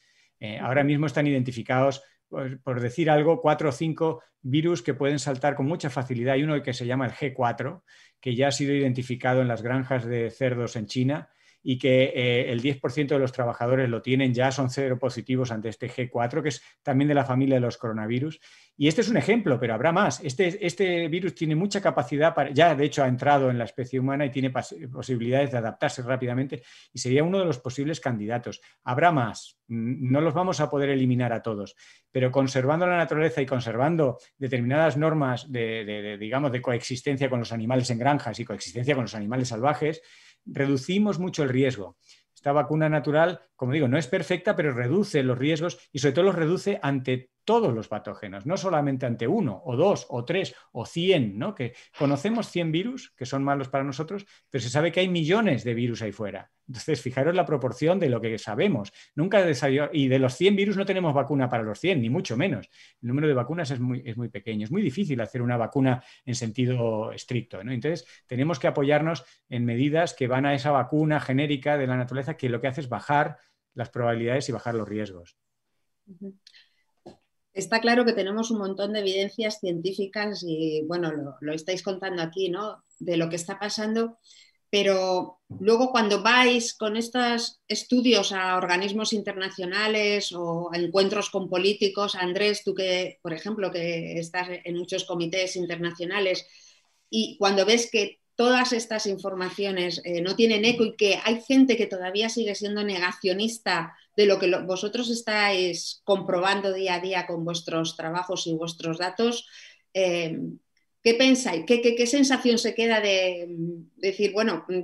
Eh, ahora mismo están identificados, por, pues, por decir algo, cuatro o cinco virus que pueden saltar con mucha facilidad. Hay uno que se llama el G4, que ya ha sido identificado en las granjas de cerdos en China y que eh, el 10% de los trabajadores lo tienen ya, son cero positivos ante este G4, que es también de la familia de los coronavirus. Y este es un ejemplo, pero habrá más. Este, este virus tiene mucha capacidad, para, ya de hecho ha entrado en la especie humana y tiene posibilidades de adaptarse rápidamente y sería uno de los posibles candidatos. Habrá más, no los vamos a poder eliminar a todos, pero conservando la naturaleza y conservando determinadas normas de digamos, de coexistencia con los animales en granjas y coexistencia con los animales salvajes, reducimos mucho el riesgo. Esta vacuna natural, como digo, no es perfecta, pero reduce los riesgos y sobre todo los reduce ante todos los patógenos, no solamente ante uno o dos o tres o cien, ¿no? que conocemos 100 virus que son malos para nosotros, pero se sabe que hay millones de virus ahí fuera. Entonces, fijaros la proporción de lo que sabemos. Nunca y de los 100 virus no tenemos vacuna para los 100, ni mucho menos. El número de vacunas es muy, muy pequeño. Es muy difícil hacer una vacuna en sentido estricto. ¿no? Entonces, tenemos que apoyarnos en medidas que van a esa vacuna genérica de la naturaleza que lo que hace es bajar las probabilidades y bajar los riesgos está claro que tenemos un montón de evidencias científicas y, bueno, lo, estáis contando aquí, ¿no? De lo que está pasando, pero luego cuando vais con estos estudios a organismos internacionales o a encuentros con políticos, Andrés, tú que, por ejemplo, que estás en muchos comités internacionales, y cuando ves que todas estas informaciones eh, no tienen eco y que hay gente que todavía sigue siendo negacionista de lo que vosotros estáis comprobando día a día con vuestros trabajos y vuestros datos, eh, ¿qué pensáis? ¿Qué, sensación se queda de, mm, decir, bueno, mm,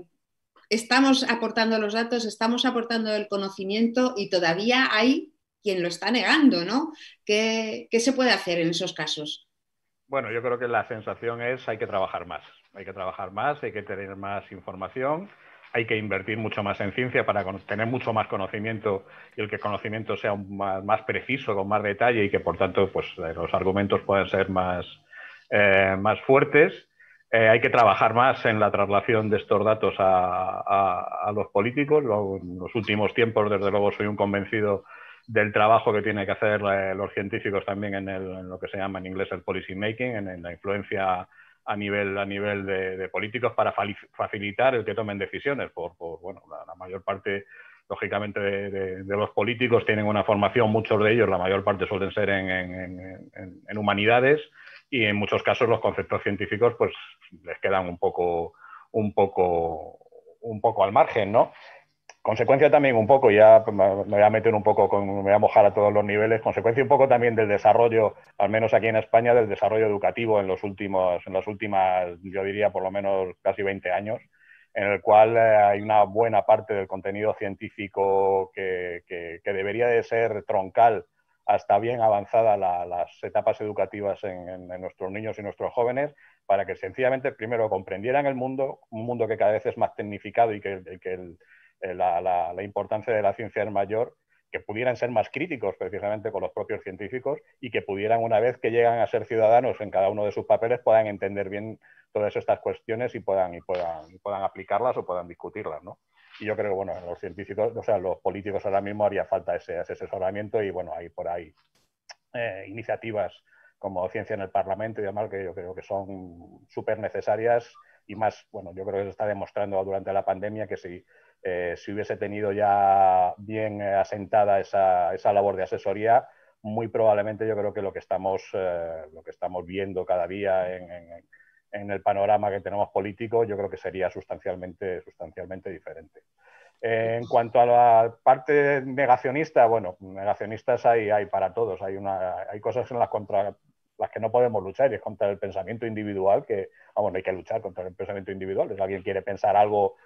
estamos aportando los datos, estamos aportando el conocimiento y todavía hay quien lo está negando, ¿no? ¿Qué, qué se puede hacer en esos casos? Bueno, yo creo que la sensación es hay que trabajar más hay que trabajar más, hay que tener más información, hay que invertir mucho más en ciencia para tener mucho más conocimiento y el que el conocimiento sea más, preciso, con más detalle y que por tanto pues, eh, los argumentos puedan ser más, eh, más fuertes. Eh, hay que trabajar más en la traslación de estos datos a, los políticos. en los últimos tiempos, desde luego, soy un convencido del trabajo que tienen que hacer los científicos también en, lo que se llama en inglés el policy making, en, en la influencia a nivel, a nivel de, políticos para facilitar el que tomen decisiones. Por, bueno, la, mayor parte, lógicamente, de, los políticos tienen una formación, muchos de ellos, la mayor parte suelen ser en, en humanidades y en muchos casos los conceptos científicos pues les quedan un poco, un poco, un poco al margen, ¿no? consecuencia también un poco, ya me voy a meter un poco, me voy a mojar a todos los niveles, consecuencia un poco también del desarrollo, al menos aquí en España, del desarrollo educativo en los últimos, en las últimas, yo diría por lo menos casi 20 años, en el cual eh, hay una buena parte del contenido científico que, debería de ser troncal hasta bien avanzada las etapas educativas en, nuestros niños y nuestros jóvenes, para que sencillamente primero comprendieran el mundo, un mundo que cada vez es más tecnificado y que, que el, eh, la, la, importancia de la ciencia es mayor, que pudieran ser más críticos precisamente con los propios científicos y que pudieran, una vez que llegan a ser ciudadanos en cada uno de sus papeles, puedan entender bien todas estas cuestiones y puedan, y puedan, y puedan aplicarlas o puedan discutirlas, ¿no? Y yo creo que, bueno, los científicos, o sea, los políticos ahora mismo haría falta ese, ese asesoramiento y, bueno, hay por ahí eh, iniciativas como Ciencia en el Parlamento y demás que yo creo que son súper necesarias y más, bueno, yo creo que se está demostrando durante la pandemia que si eh, si hubiese tenido ya bien eh, asentada esa, esa, labor de asesoría, muy probablemente yo creo que lo que estamos, eh, lo que estamos viendo cada día en, en, el panorama que tenemos político, yo creo que sería sustancialmente, sustancialmente diferente. en cuanto a la parte negacionista, bueno, negacionistas hay, hay para todos. Hay, una, hay cosas en las contra las que no podemos luchar y es contra el pensamiento individual, que, vamos, hay que luchar contra el pensamiento individual. Si alguien quiere pensar algo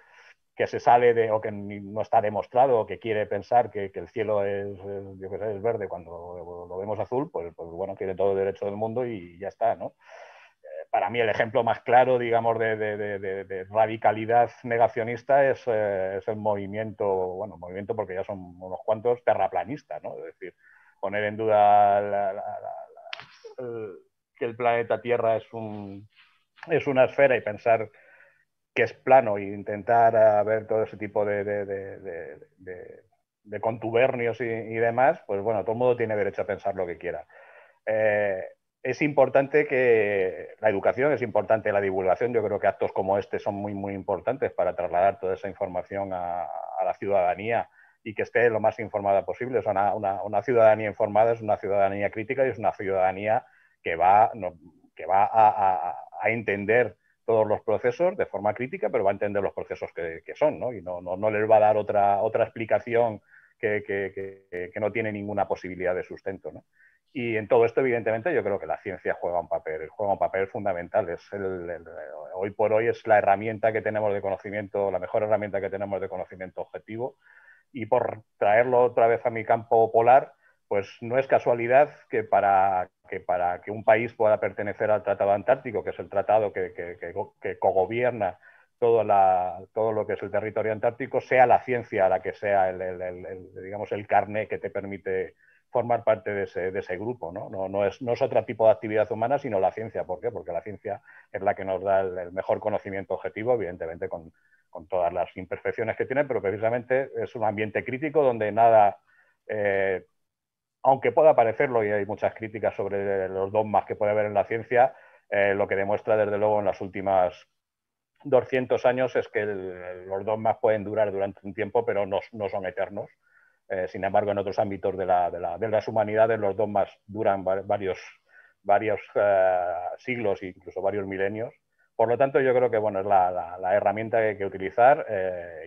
que se sale de, o que no está demostrado, o que quiere pensar que, el cielo es, yo sé, es, verde cuando lo vemos azul, pues, pues, bueno, tiene todo el derecho del mundo y ya está, ¿no? Eh, para mí el ejemplo más claro, digamos, de, radicalidad negacionista eh, es, el movimiento, bueno, movimiento porque ya son unos cuantos terraplanistas, ¿no? Es decir, poner en duda que el planeta Tierra es, un, es una esfera y pensar que es plano e intentar ah, ver todo ese tipo de, contubernios y, demás, pues bueno, todo el mundo tiene derecho a pensar lo que quiera. Eh, es importante que la educación, es importante la divulgación. Yo creo que actos como este son muy, muy importantes para trasladar toda esa información a, la ciudadanía y que esté lo más informada posible. O sea, una, una, ciudadanía informada es una ciudadanía crítica y es una ciudadanía que va, que va a, a entender todos los procesos de forma crítica, pero va a entender los procesos que, son, ¿no? Y no, les va a dar otra, otra explicación que, no tiene ninguna posibilidad de sustento, Y en todo esto, evidentemente, yo creo que la ciencia juega un papel, juega un papel fundamental. Es hoy por hoy es la herramienta que tenemos de conocimiento, la mejor herramienta que tenemos de conocimiento objetivo. Y por traerlo otra vez a mi campo polar, pues no es casualidad que para que, para que un país pueda pertenecer al Tratado Antártico, que es el tratado que, que, que, cogobierna todo, lo que es el territorio antártico, sea la ciencia la que sea el, el, digamos, el carné que te permite formar parte de ese, grupo. ¿no? es, no es otro tipo de actividad humana, sino la ciencia. ¿Por qué? Porque la ciencia es la que nos da el, mejor conocimiento objetivo, evidentemente con, todas las imperfecciones que tiene, pero precisamente es un ambiente crítico donde nada eh, aunque pueda parecerlo, y hay muchas críticas sobre los dogmas que puede haber en la ciencia, eh, lo que demuestra desde luego en las últimas 200 años es que los dogmas pueden durar durante un tiempo, pero no, son eternos. Eh, sin embargo, en otros ámbitos de, las humanidades los dogmas duran varios, varios e siglos, incluso varios milenios. Por lo tanto, yo creo que bueno, es la, herramienta que hay que utilizar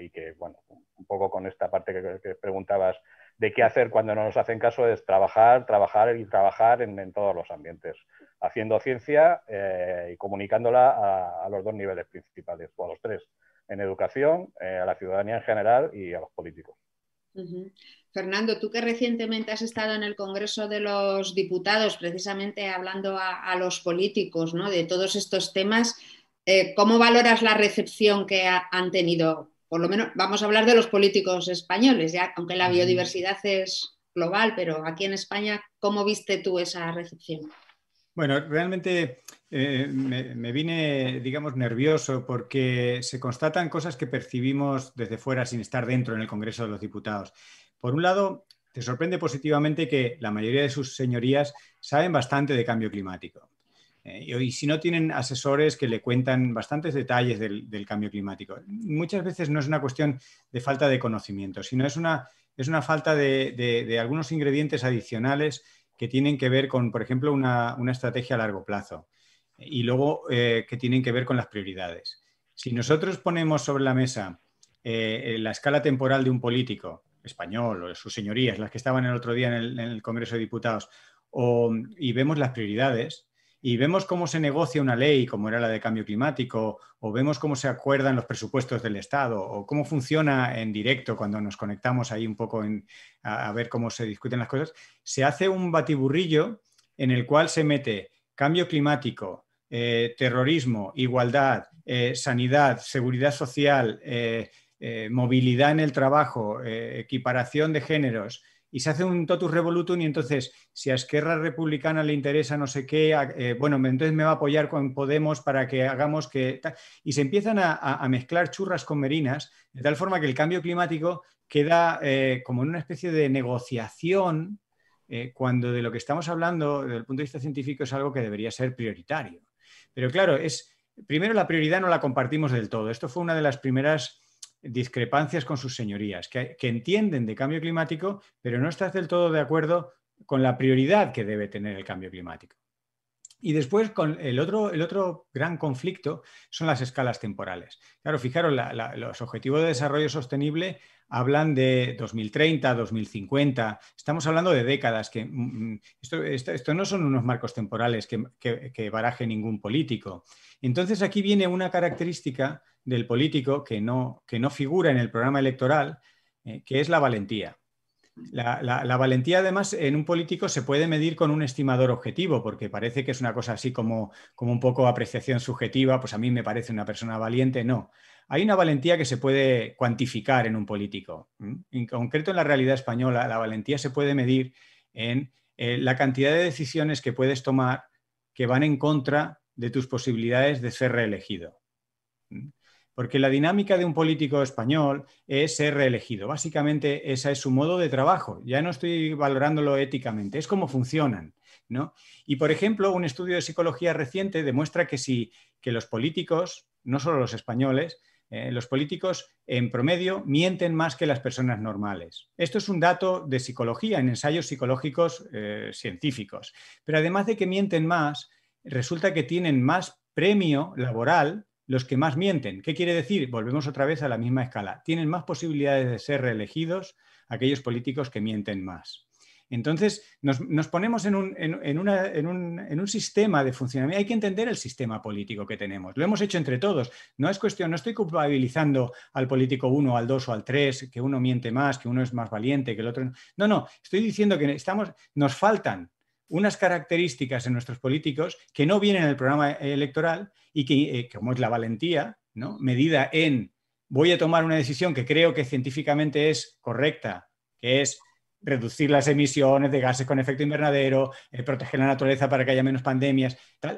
y que, bueno, un poco con esta parte que preguntabas de qué hacer cuando no nos hacen caso es trabajar, trabajar y trabajar en, todos los ambientes, haciendo ciencia eh, y comunicándola a, los dos niveles principales, o a los tres, en educación, eh, a la ciudadanía en general y a los políticos. Fernando, tú que recientemente has estado en el Congreso de los Diputados, precisamente hablando a, los políticos ¿no? de todos estos temas, eh, ¿cómo valoras la recepción que han tenido por lo menos vamos a hablar de los políticos españoles, ya, aunque la biodiversidad es global, pero aquí en España, ¿cómo viste tú esa recepción? Bueno, realmente eh, me, me, vine, digamos, nervioso porque se constatan cosas que percibimos desde fuera sin estar dentro en el Congreso de los Diputados. Por un lado, te sorprende positivamente que la mayoría de sus señorías saben bastante de cambio climático. ¿eh? y si no tienen asesores que le cuentan bastantes detalles del, cambio climático. Muchas veces no es una cuestión de falta de conocimiento, sino es una, falta de, algunos ingredientes adicionales que tienen que ver con, por ejemplo, una, estrategia a largo plazo y luego eh, que tienen que ver con las prioridades. Si nosotros ponemos sobre la mesa eh, la escala temporal de un político español o sus señorías, las que estaban el otro día en el, Congreso de Diputados, y vemos las prioridades, y vemos cómo se negocia una ley, como era la de cambio climático, o vemos cómo se acuerdan los presupuestos del Estado, o cómo funciona en directo cuando nos conectamos ahí un poco a, ver cómo se discuten las cosas, se hace un batiburrillo en el cual se mete cambio climático, eh, terrorismo, igualdad, eh, sanidad, seguridad social, eh, movilidad en el trabajo, equiparación de géneros, y se hace un totus revolutum y entonces si a Esquerra Republicana le interesa no sé qué, eh, bueno, entonces me va a apoyar con Podemos para que hagamos que... Y se empiezan a, mezclar churras con merinas, de tal forma que el cambio climático queda eh, como en una especie de negociación eh, cuando de lo que estamos hablando desde el punto de vista científico es algo que debería ser prioritario. Pero claro, es primero la prioridad no la compartimos del todo. Esto fue una de las primeras discrepancias con sus señorías, que, entienden de cambio climático, pero no estás del todo de acuerdo con la prioridad que debe tener el cambio climático. Y después, con el, otro, el otro gran conflicto son las escalas temporales. Claro, fijaros, los objetivos de desarrollo sostenible hablan de 2030, 2050, estamos hablando de décadas, que mm, mm, esto, no son unos marcos temporales que, baraje ningún político. Entonces aquí viene una característica del político que no, que no figura en el programa electoral, eh, que es la valentía. La, valentía, además, en un político se puede medir con un estimador objetivo, porque parece que es una cosa así como, como un poco apreciación subjetiva, pues a mí me parece una persona valiente. No, hay una valentía que se puede cuantificar en un político. En concreto, en la realidad española, la valentía se puede medir en eh, la cantidad de decisiones que puedes tomar que van en contra de tus posibilidades de ser reelegido. Porque la dinámica de un político español es ser reelegido. Básicamente, ese es su modo de trabajo. Ya no estoy valorándolo éticamente, es cómo funcionan. Y, por ejemplo, un estudio de psicología reciente demuestra que, si, que los políticos, no solo los españoles, eh, los políticos en promedio mienten más que las personas normales. Esto es un dato de psicología, en ensayos psicológicos eh, científicos. Pero además de que mienten más, resulta que tienen más premio laboral los que más mienten. ¿Qué quiere decir? Volvemos otra vez a la misma escala. Tienen más posibilidades de ser reelegidos aquellos políticos que mienten más. Entonces, nos, ponemos en un, sistema de funcionamiento. Hay que entender el sistema político que tenemos. Lo hemos hecho entre todos. No es cuestión, no estoy culpabilizando al político uno, al 2 o al 3, que uno miente más, que uno es más valiente, que el otro no. No, no, estoy diciendo que estamos, nos faltan unas características en nuestros políticos que no vienen en el programa electoral y que, eh, como es la valentía, medida en voy a tomar una decisión que creo que científicamente es correcta, que es reducir las emisiones de gases con efecto invernadero, eh, proteger la naturaleza para que haya menos pandemias,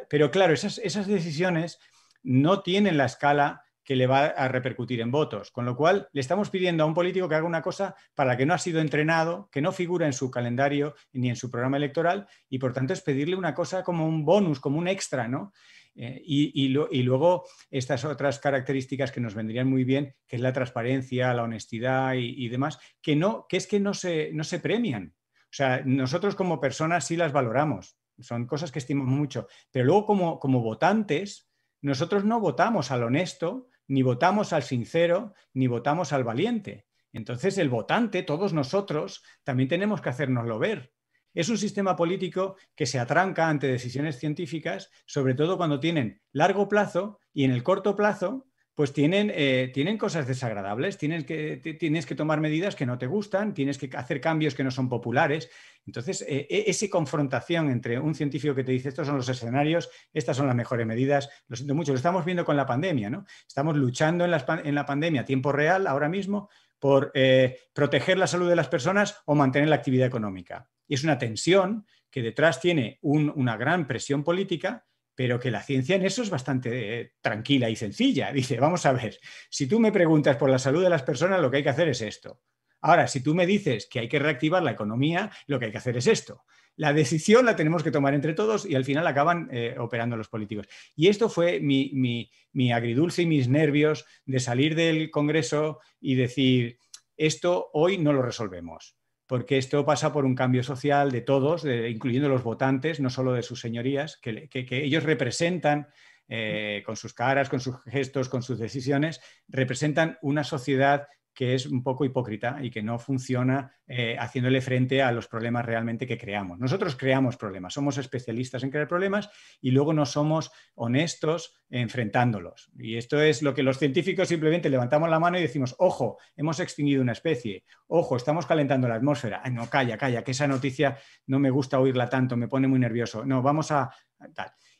pero claro, esas, esas decisiones no tienen la escala que le va a repercutir en votos. Con lo cual, le estamos pidiendo a un político que haga una cosa para la que no ha sido entrenado, que no figura en su calendario ni en su programa electoral, y por tanto es pedirle una cosa como un bonus, como un extra, ¿no? Eh, y, luego estas otras características que nos vendrían muy bien, que es la transparencia, la honestidad y, demás, que, no, que es que no se, premian. O sea, nosotros como personas sí las valoramos, son cosas que estimamos mucho, pero luego como, como votantes, nosotros no votamos al honesto, ni votamos al sincero, ni votamos al valiente. Entonces el votante, todos nosotros, también tenemos que hacernoslo ver. Es un sistema político que se atranca ante decisiones científicas, sobre todo cuando tienen largo plazo y en el corto plazo pues tienen, eh, tienen cosas desagradables, tienes que, tienes que tomar medidas que no te gustan, tienes que hacer cambios que no son populares. Entonces, eh, e, esa confrontación entre un científico que te dice estos son los escenarios, estas son las mejores medidas, lo siento mucho, lo estamos viendo con la pandemia, ¿no? Estamos luchando en, la pandemia a tiempo real ahora mismo por eh, proteger la salud de las personas o mantener la actividad económica. Y es una tensión que detrás tiene una gran presión política pero que la ciencia en eso es bastante eh, tranquila y sencilla. Dice, vamos a ver, si tú me preguntas por la salud de las personas, lo que hay que hacer es esto. Ahora, si tú me dices que hay que reactivar la economía, lo que hay que hacer es esto. La decisión la tenemos que tomar entre todos y al final acaban eh, operando los políticos. Y esto fue mi agridulce y mis nervios de salir del Congreso y decir, esto hoy no lo resolvemos porque esto pasa por un cambio social de todos, incluyendo los votantes, no solo de sus señorías, que, ellos representan eh, con sus caras, con sus gestos, con sus decisiones, representan una sociedad que es un poco hipócrita y que no funciona eh, haciéndole frente a los problemas realmente que creamos. Nosotros creamos problemas, somos especialistas en crear problemas y luego no somos honestos enfrentándolos. Y esto es lo que los científicos simplemente levantamos la mano y decimos, ojo, hemos extinguido una especie, ojo, estamos calentando la atmósfera. no, calla, calla, que esa noticia no me gusta oírla tanto, me pone muy nervioso. No, vamos a...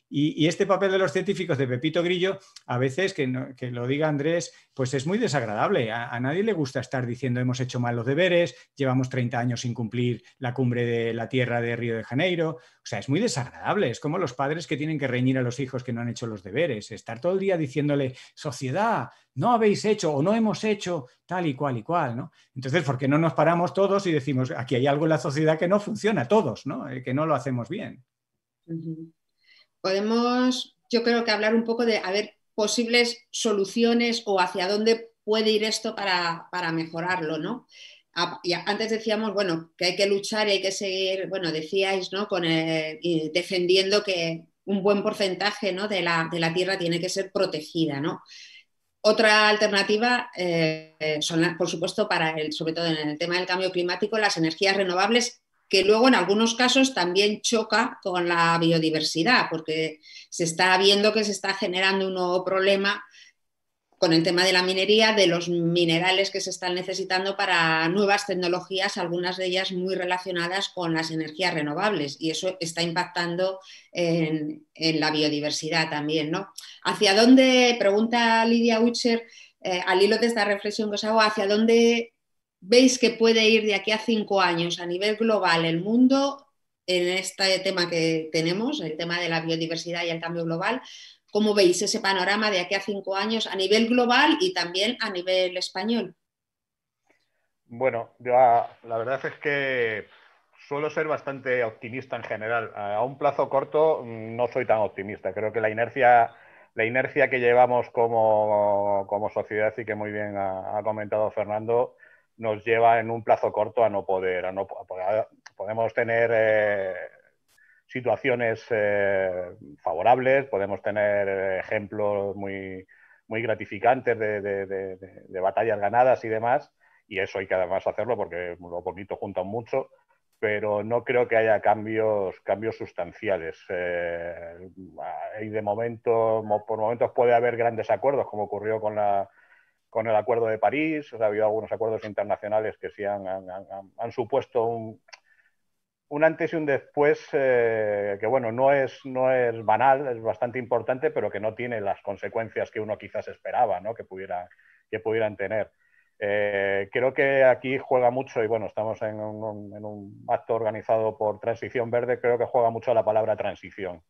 Y, este papel de los científicos de Pepito Grillo, a veces, que, lo diga Andrés, pues es muy desagradable. A, nadie le gusta estar diciendo hemos hecho mal los deberes, llevamos 30 años sin cumplir la cumbre de la tierra de Río de Janeiro. O sea, es muy desagradable. Es como los padres que tienen que reñir a los hijos que no han hecho los deberes. Estar todo el día diciéndole, sociedad, no habéis hecho o no hemos hecho tal y cual y cual, ¿no? Entonces, ¿por qué no nos paramos todos y decimos, aquí hay algo en la sociedad que no funciona, todos, ¿no? Eh, que no lo hacemos bien podemos, yo creo que hablar un poco de, haber posibles soluciones o hacia dónde puede ir esto para, mejorarlo, ¿no? antes decíamos, bueno, que hay que luchar y hay que seguir, bueno, decíais, ¿no? Con eh, defendiendo que un buen porcentaje de, la, tierra tiene que ser protegida, ¿no? Otra alternativa eh, son, por supuesto, para el, sobre todo en el tema del cambio climático, las energías renovables que luego en algunos casos también choca con la biodiversidad, porque se está viendo que se está generando un nuevo problema con el tema de la minería, de los minerales que se están necesitando para nuevas tecnologías, algunas de ellas muy relacionadas con las energías renovables, y eso está impactando en, la biodiversidad también. ¿no? ¿Hacia dónde, pregunta Lidia Ucher, eh, al hilo de esta reflexión que os hago, hacia dónde veis que puede ir de aquí a cinco años a nivel global el mundo en este tema que tenemos, el tema de la biodiversidad y el cambio global? ¿Cómo veis ese panorama de aquí a cinco años a nivel global y también a nivel español? Bueno, ah, la verdad es que suelo ser bastante optimista en general. A un plazo corto mm, no soy tan optimista. Creo que la inercia, la inercia que llevamos como, sociedad y que muy bien ha comentado Fernando nos lleva en un plazo corto a no poder, a no podemos tener eh, situaciones eh, favorables, podemos tener eh, ejemplos muy, muy gratificantes de, batallas ganadas y demás, y eso hay que además hacerlo porque lo bonito juntan mucho, pero no creo que haya cambios, cambios sustanciales. y de momento, por momentos puede haber grandes acuerdos, como ocurrió con la con el Acuerdo de París, ha habido algunos acuerdos internacionales que sí han, supuesto un, antes y un después eh, que, bueno, no es, no es banal, es bastante importante, pero que no tiene las consecuencias que uno quizás esperaba que, pudiera, que pudieran tener. Eh, creo que aquí juega mucho, y bueno, estamos en un, acto organizado por Transición Verde, creo que juega mucho la palabra transición.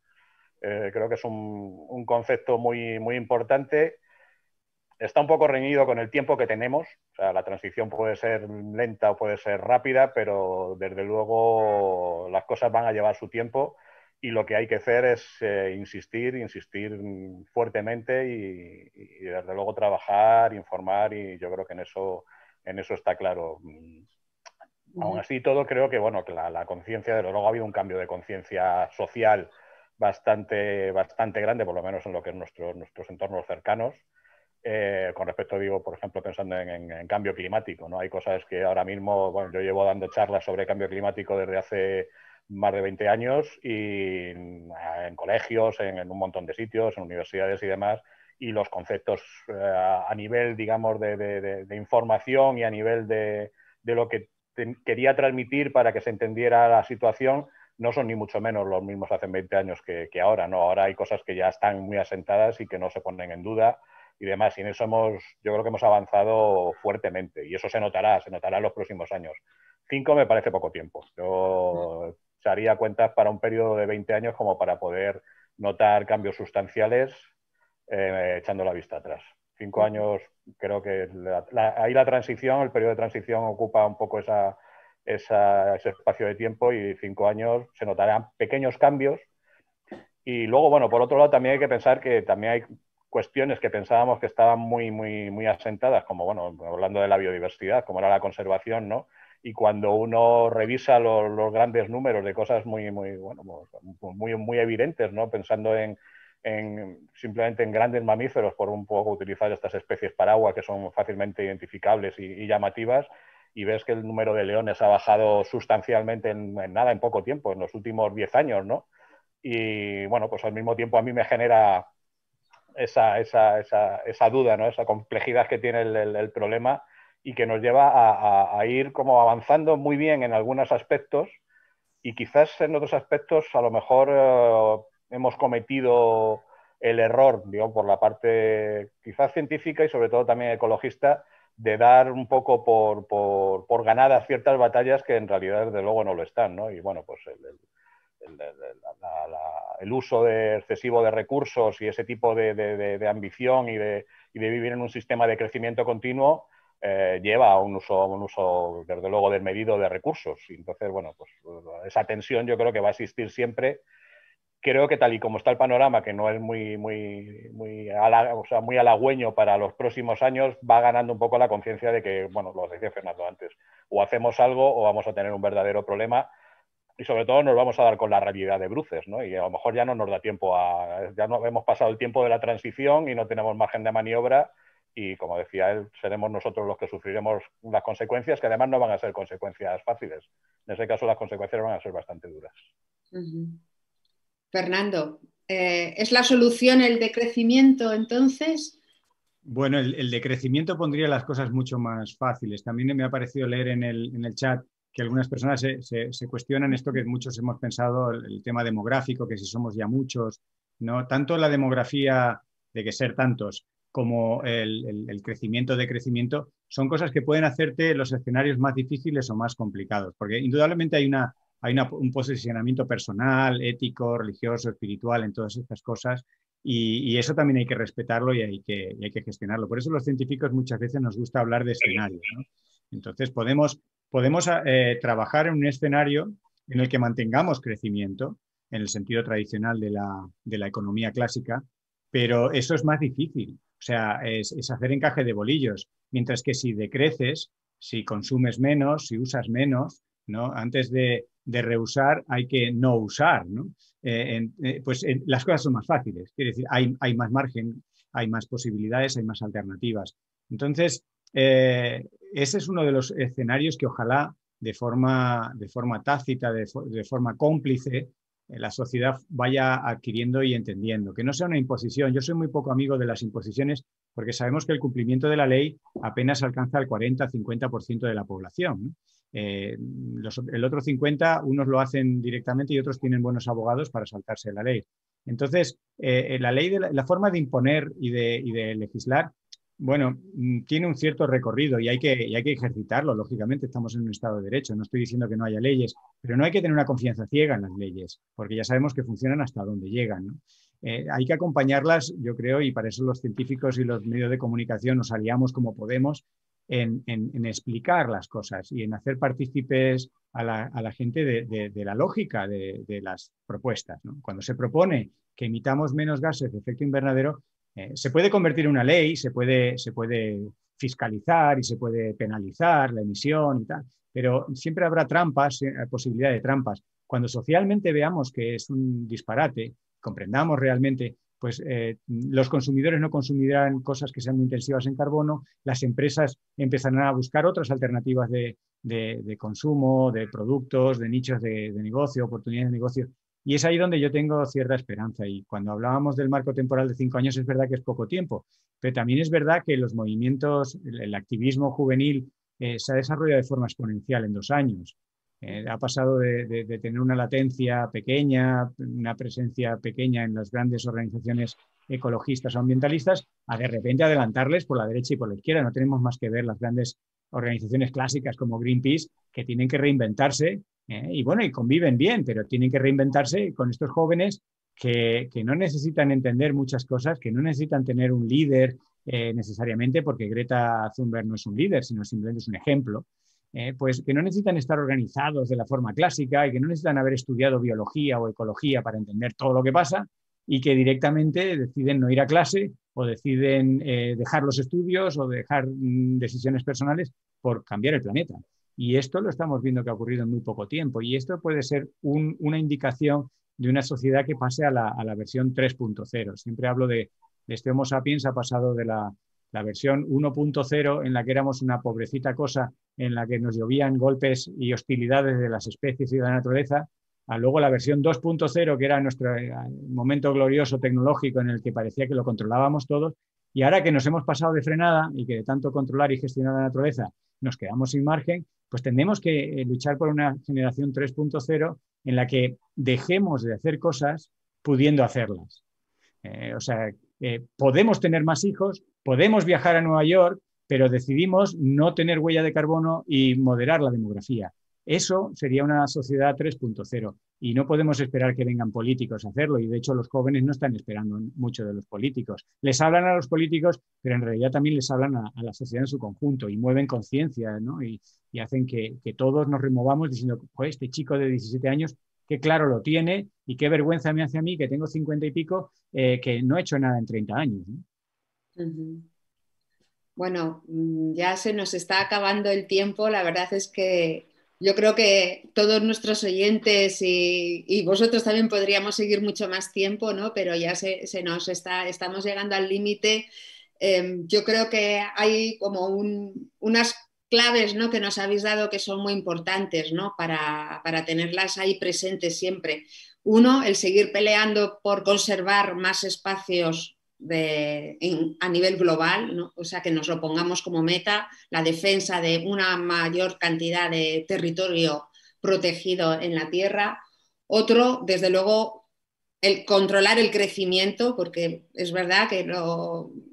Eh, creo que es un, concepto muy, muy importante está un poco reñido con el tiempo que tenemos. la transición puede ser lenta o puede ser rápida, pero desde luego las cosas van a llevar su tiempo y lo que hay que hacer es eh, insistir, insistir fuertemente y, desde luego trabajar, informar y yo creo que en eso, en eso está claro. Aún así todo creo que bueno que la, la conciencia, desde luego ha habido un cambio de conciencia social bastante, bastante grande, por lo menos en lo que es nuestros entornos cercanos eh, con respecto, digo, por ejemplo, pensando en, cambio climático, ¿no? Hay cosas que ahora mismo, bueno, yo llevo dando charlas sobre cambio climático desde hace más de 20 años y eh, en colegios, en, un montón de sitios, en universidades y demás, y los conceptos eh, a nivel, digamos, de, información y a nivel de, lo que quería transmitir para que se entendiera la situación, no son ni mucho menos los mismos hace 20 años que, que ahora, ¿no? Ahora hay cosas que ya están muy asentadas y que no se ponen en duda y demás. Y en eso hemos, yo creo que hemos avanzado fuertemente y eso se notará, se notará en los próximos años. Cinco me parece poco tiempo. Yo se haría cuentas para un periodo de 20 años como para poder notar cambios sustanciales eh, echando la vista atrás. Cinco años, creo que la, ahí la transición, el periodo de transición ocupa un poco esa, esa, ese espacio de tiempo y cinco años se notarán pequeños cambios, y luego, bueno, por otro lado también hay que pensar que también hay cuestiones que pensábamos que estaban muy, muy, muy asentadas, como bueno, hablando de la biodiversidad, como era la conservación, ¿no? Y cuando uno revisa los grandes números de cosas muy, muy, bueno, pues, muy, muy evidentes, ¿no? Pensando en, simplemente en grandes mamíferos, por un poco utilizar estas especies paraguas que son fácilmente identificables y, llamativas, y ves que el número de leones ha bajado sustancialmente en, nada, en poco tiempo, en los últimos 10 años, ¿no? Y bueno, pues al mismo tiempo a mí me genera esa, esa, esa, esa duda, ¿no? esa complejidad que tiene el, problema y que nos lleva a, ir como avanzando muy bien en algunos aspectos y quizás en otros aspectos a lo mejor eh, hemos cometido el error, digo, por la parte quizás científica y sobre todo también ecologista, de dar un poco por, por, ganadas ciertas batallas que en realidad desde luego no lo están, ¿no? Y bueno, pues el el, uso excesivo de recursos y ese tipo de, ambición y de, vivir en un sistema de crecimiento continuo eh, lleva a un uso, desde luego, desmedido de recursos. Y entonces, bueno, pues esa tensión yo creo que va a existir siempre. Creo que tal y como está el panorama, que no es muy, muy, muy halagüeño para los próximos años, va ganando un poco la conciencia de que, bueno, lo decía Fernando antes, o hacemos algo o vamos a tener un verdadero problema y sobre todo nos vamos a dar con la realidad de bruces, ¿no? Y a lo mejor ya no nos da tiempo a, ya no hemos pasado el tiempo de la transición y no tenemos margen de maniobra y como decía él, seremos nosotros los que sufriremos las consecuencias, que además no van a ser consecuencias fáciles. En ese caso las consecuencias van a ser bastante duras. Fernando, eh, ¿es la solución el decrecimiento entonces? Bueno, el, el, decrecimiento pondría las cosas mucho más fáciles. También me ha parecido leer en el, en el chat que algunas personas se, cuestionan esto que muchos hemos pensado, el, tema demográfico, que si somos ya muchos, ¿no? Tanto la demografía de que ser tantos como el, crecimiento de crecimiento son cosas que pueden hacerte los escenarios más difíciles o más complicados, porque indudablemente hay, una, hay un posicionamiento personal, ético, religioso, espiritual en todas estas cosas. Y, eso también hay que respetarlo y hay que, hay que gestionarlo. Por eso los científicos muchas veces nos gusta hablar de escenarios. Entonces podemos podemos ah, eh, trabajar en un escenario en el que mantengamos crecimiento, en el sentido tradicional de la, economía clásica, pero eso es más difícil. O sea, es, hacer encaje de bolillos. Mientras que si decreces, si consumes menos, si usas menos, ¿no? Antes de, reusar hay que no usar, ¿no? Eh, eh, pues las cosas son más fáciles, quiere decir, hay, hay, más margen, hay más posibilidades, hay más alternativas. Entonces, eh, ese es uno de los escenarios que ojalá de forma, de forma tácita, de, forma cómplice, eh, la sociedad vaya adquiriendo y entendiendo. Que no sea una imposición. Yo soy muy poco amigo de las imposiciones porque sabemos que el cumplimiento de la ley apenas alcanza el 40-50% de la población. Eh, el otro 50, unos lo hacen directamente y otros tienen buenos abogados para saltarse la ley. Entonces, la ley, la, forma de imponer y de legislar bueno, mm, tiene un cierto recorrido y hay, que, ejercitarlo, lógicamente estamos en un Estado de Derecho, no estoy diciendo que no haya leyes, pero no hay que tener una confianza ciega en las leyes, porque ya sabemos que funcionan hasta donde llegan. Eh, hay que acompañarlas, yo creo, y para eso los científicos y los medios de comunicación nos aliamos como podemos en, explicar las cosas y en hacer partícipes a la, gente de, la lógica de, las propuestas. Cuando se propone que emitamos menos gases de efecto invernadero, eh, se puede convertir en una ley, se puede, fiscalizar y se puede penalizar la emisión y tal, pero siempre habrá trampas, eh, posibilidad de trampas. Cuando socialmente veamos que es un disparate, comprendamos realmente, pues eh, los consumidores no consumirán cosas que sean muy intensivas en carbono, las empresas empezarán a buscar otras alternativas de, consumo, de productos, de nichos de negocio, oportunidades de negocio y es ahí donde yo tengo cierta esperanza. Y cuando hablábamos del marco temporal de cinco años, es verdad que es poco tiempo, pero también es verdad que los movimientos, el, activismo juvenil eh, se ha desarrollado de forma exponencial en dos años. Eh, ha pasado de, de, tener una latencia pequeña, una presencia pequeña en las grandes organizaciones ecologistas o ambientalistas, a de repente adelantarles por la derecha y por la izquierda. No tenemos más que ver las grandes organizaciones clásicas como Greenpeace, que tienen que reinventarse ¿eh? Y bueno, y conviven bien, pero tienen que reinventarse con estos jóvenes que, no necesitan entender muchas cosas, que no necesitan tener un líder eh, necesariamente, porque Greta Thunberg no es un líder, sino simplemente es un ejemplo. ¿eh? pues que no necesitan estar organizados de la forma clásica y que no necesitan haber estudiado biología o ecología para entender todo lo que pasa y que directamente deciden no ir a clase o deciden dejar los estudios o dejar mm, decisiones personales por cambiar el planeta. Y esto lo estamos viendo que ha ocurrido en muy poco tiempo. Y esto puede ser una indicación de una sociedad que pase a la, versión 3.0. Siempre hablo de, este Homo sapiens ha pasado de la, la versión 1.0 en la que éramos una pobrecita cosa en la que nos llovían golpes y hostilidades de las especies y de la naturaleza, a luego la versión 2.0, que era nuestro eh, momento glorioso tecnológico en el que parecía que lo controlábamos todos, y ahora que nos hemos pasado de frenada y que de tanto controlar y gestionar la naturaleza nos quedamos sin margen, pues tenemos que eh, luchar por una generación 3.0 en la que dejemos de hacer cosas pudiendo hacerlas. Eh, o sea, eh, podemos tener más hijos, podemos viajar a Nueva York, pero decidimos no tener huella de carbono y moderar la demografía. Eso sería una sociedad 3.0 y no podemos esperar que vengan políticos a hacerlo y de hecho los jóvenes no están esperando mucho de los políticos. Les hablan a los políticos, pero en realidad también les hablan a, la sociedad en su conjunto y mueven conciencia ¿no? y, hacen que, todos nos removamos diciendo, pues este chico de 17 años, qué claro lo tiene y qué vergüenza me hace a mí que tengo 50 y pico, eh, que no he hecho nada en 30 años. Bueno, mm, ya se nos está acabando el tiempo. La verdad es que yo creo que todos nuestros oyentes y, vosotros también podríamos seguir mucho más tiempo, ¿no? Pero ya se, nos está, estamos llegando al límite. Em, yo creo que hay como unas claves que nos habéis dado que son muy importantes para, para tenerlas ahí presentes siempre. Uno, el seguir peleando por conservar más espacios a nivel global, o sea, que nos lo pongamos como meta, la defensa de una mayor cantidad de territorio protegido en la Tierra. Otro, desde luego, el controlar el crecimiento, porque es verdad que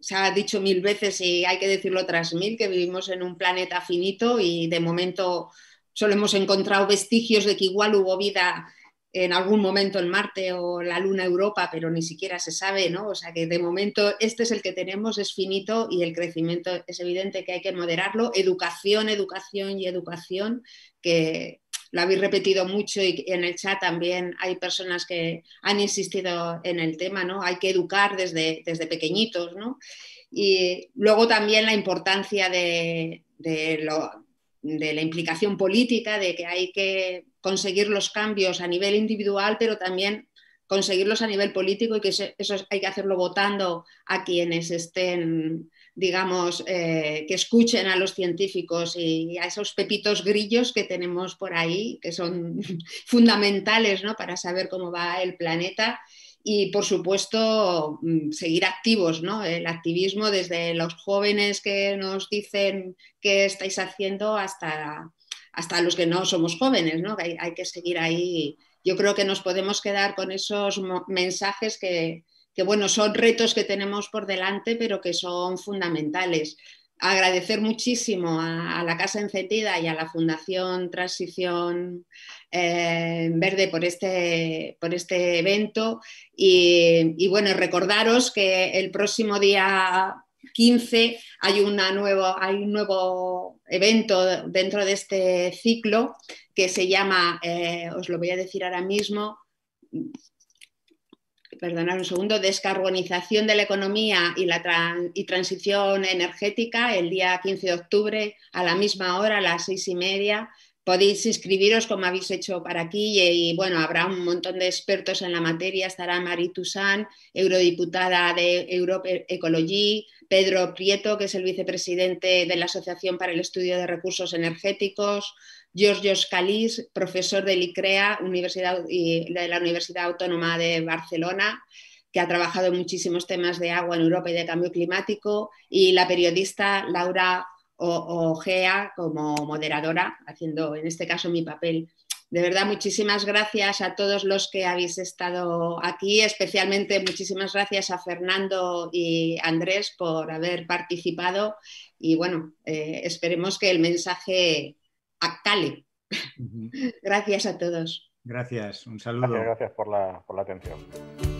se ha dicho mil veces y hay que decirlo tras mil, que vivimos en un planeta finito y de momento solo hemos encontrado vestigios de que igual hubo vida en algún momento en Marte o la Luna Europa, pero ni siquiera se sabe, ¿no? O sea que de momento este es el que tenemos, es finito y el crecimiento es evidente que hay que moderarlo. Educación, educación y educación, que lo habéis repetido mucho y en el chat también hay personas que han insistido en el tema, ¿no? Hay que educar desde, desde pequeñitos, ¿no? Y luego también la importancia de, de lo de la implicación política, de que hay que conseguir los cambios a nivel individual, pero también conseguirlos a nivel político y que eso, hay que hacerlo votando a quienes estén, digamos, eh, que escuchen a los científicos y a esos pepitos grillos que tenemos por ahí, que son fundamentales ¿no? para saber cómo va el planeta y por supuesto mm, seguir activos, ¿no? El activismo desde los jóvenes que nos dicen qué estáis haciendo hasta, hasta los que no somos jóvenes, ¿no? hay, que seguir ahí. Yo creo que nos podemos quedar con esos mensajes que, que, bueno, son retos que tenemos por delante, pero que son fundamentales agradecer muchísimo a, la Casa Encetida y a la Fundación Transición eh, Verde por este, por este evento y, bueno, recordaros que el próximo día 15 hay, una nuevo, hay un nuevo evento dentro de este ciclo que se llama, eh, os lo voy a decir ahora mismo, perdonad un segundo, descarbonización de la economía y, la transición energética, el día 15 de octubre a la misma hora, a las seis y media. Podéis inscribiros como habéis hecho para aquí y, bueno, habrá un montón de expertos en la materia. Estará Marie Toussaint, eurodiputada de Europe Ecology, Pedro Prieto, que es el vicepresidente de la Asociación para el Estudio de Recursos Energéticos, Giorgio Calís, profesor de LICREA, Universidad, de la Universidad Autónoma de Barcelona, que ha trabajado en muchísimos temas de agua en Europa y de cambio climático, y la periodista Laura Ogea como moderadora, haciendo en este caso mi papel. De verdad, muchísimas gracias a todos los que habéis estado aquí, especialmente muchísimas gracias a Fernando y Andrés por haber participado y bueno, eh, esperemos que el mensaje Actale. gracias a todos. Gracias, un saludo. Gracias, gracias por la atención.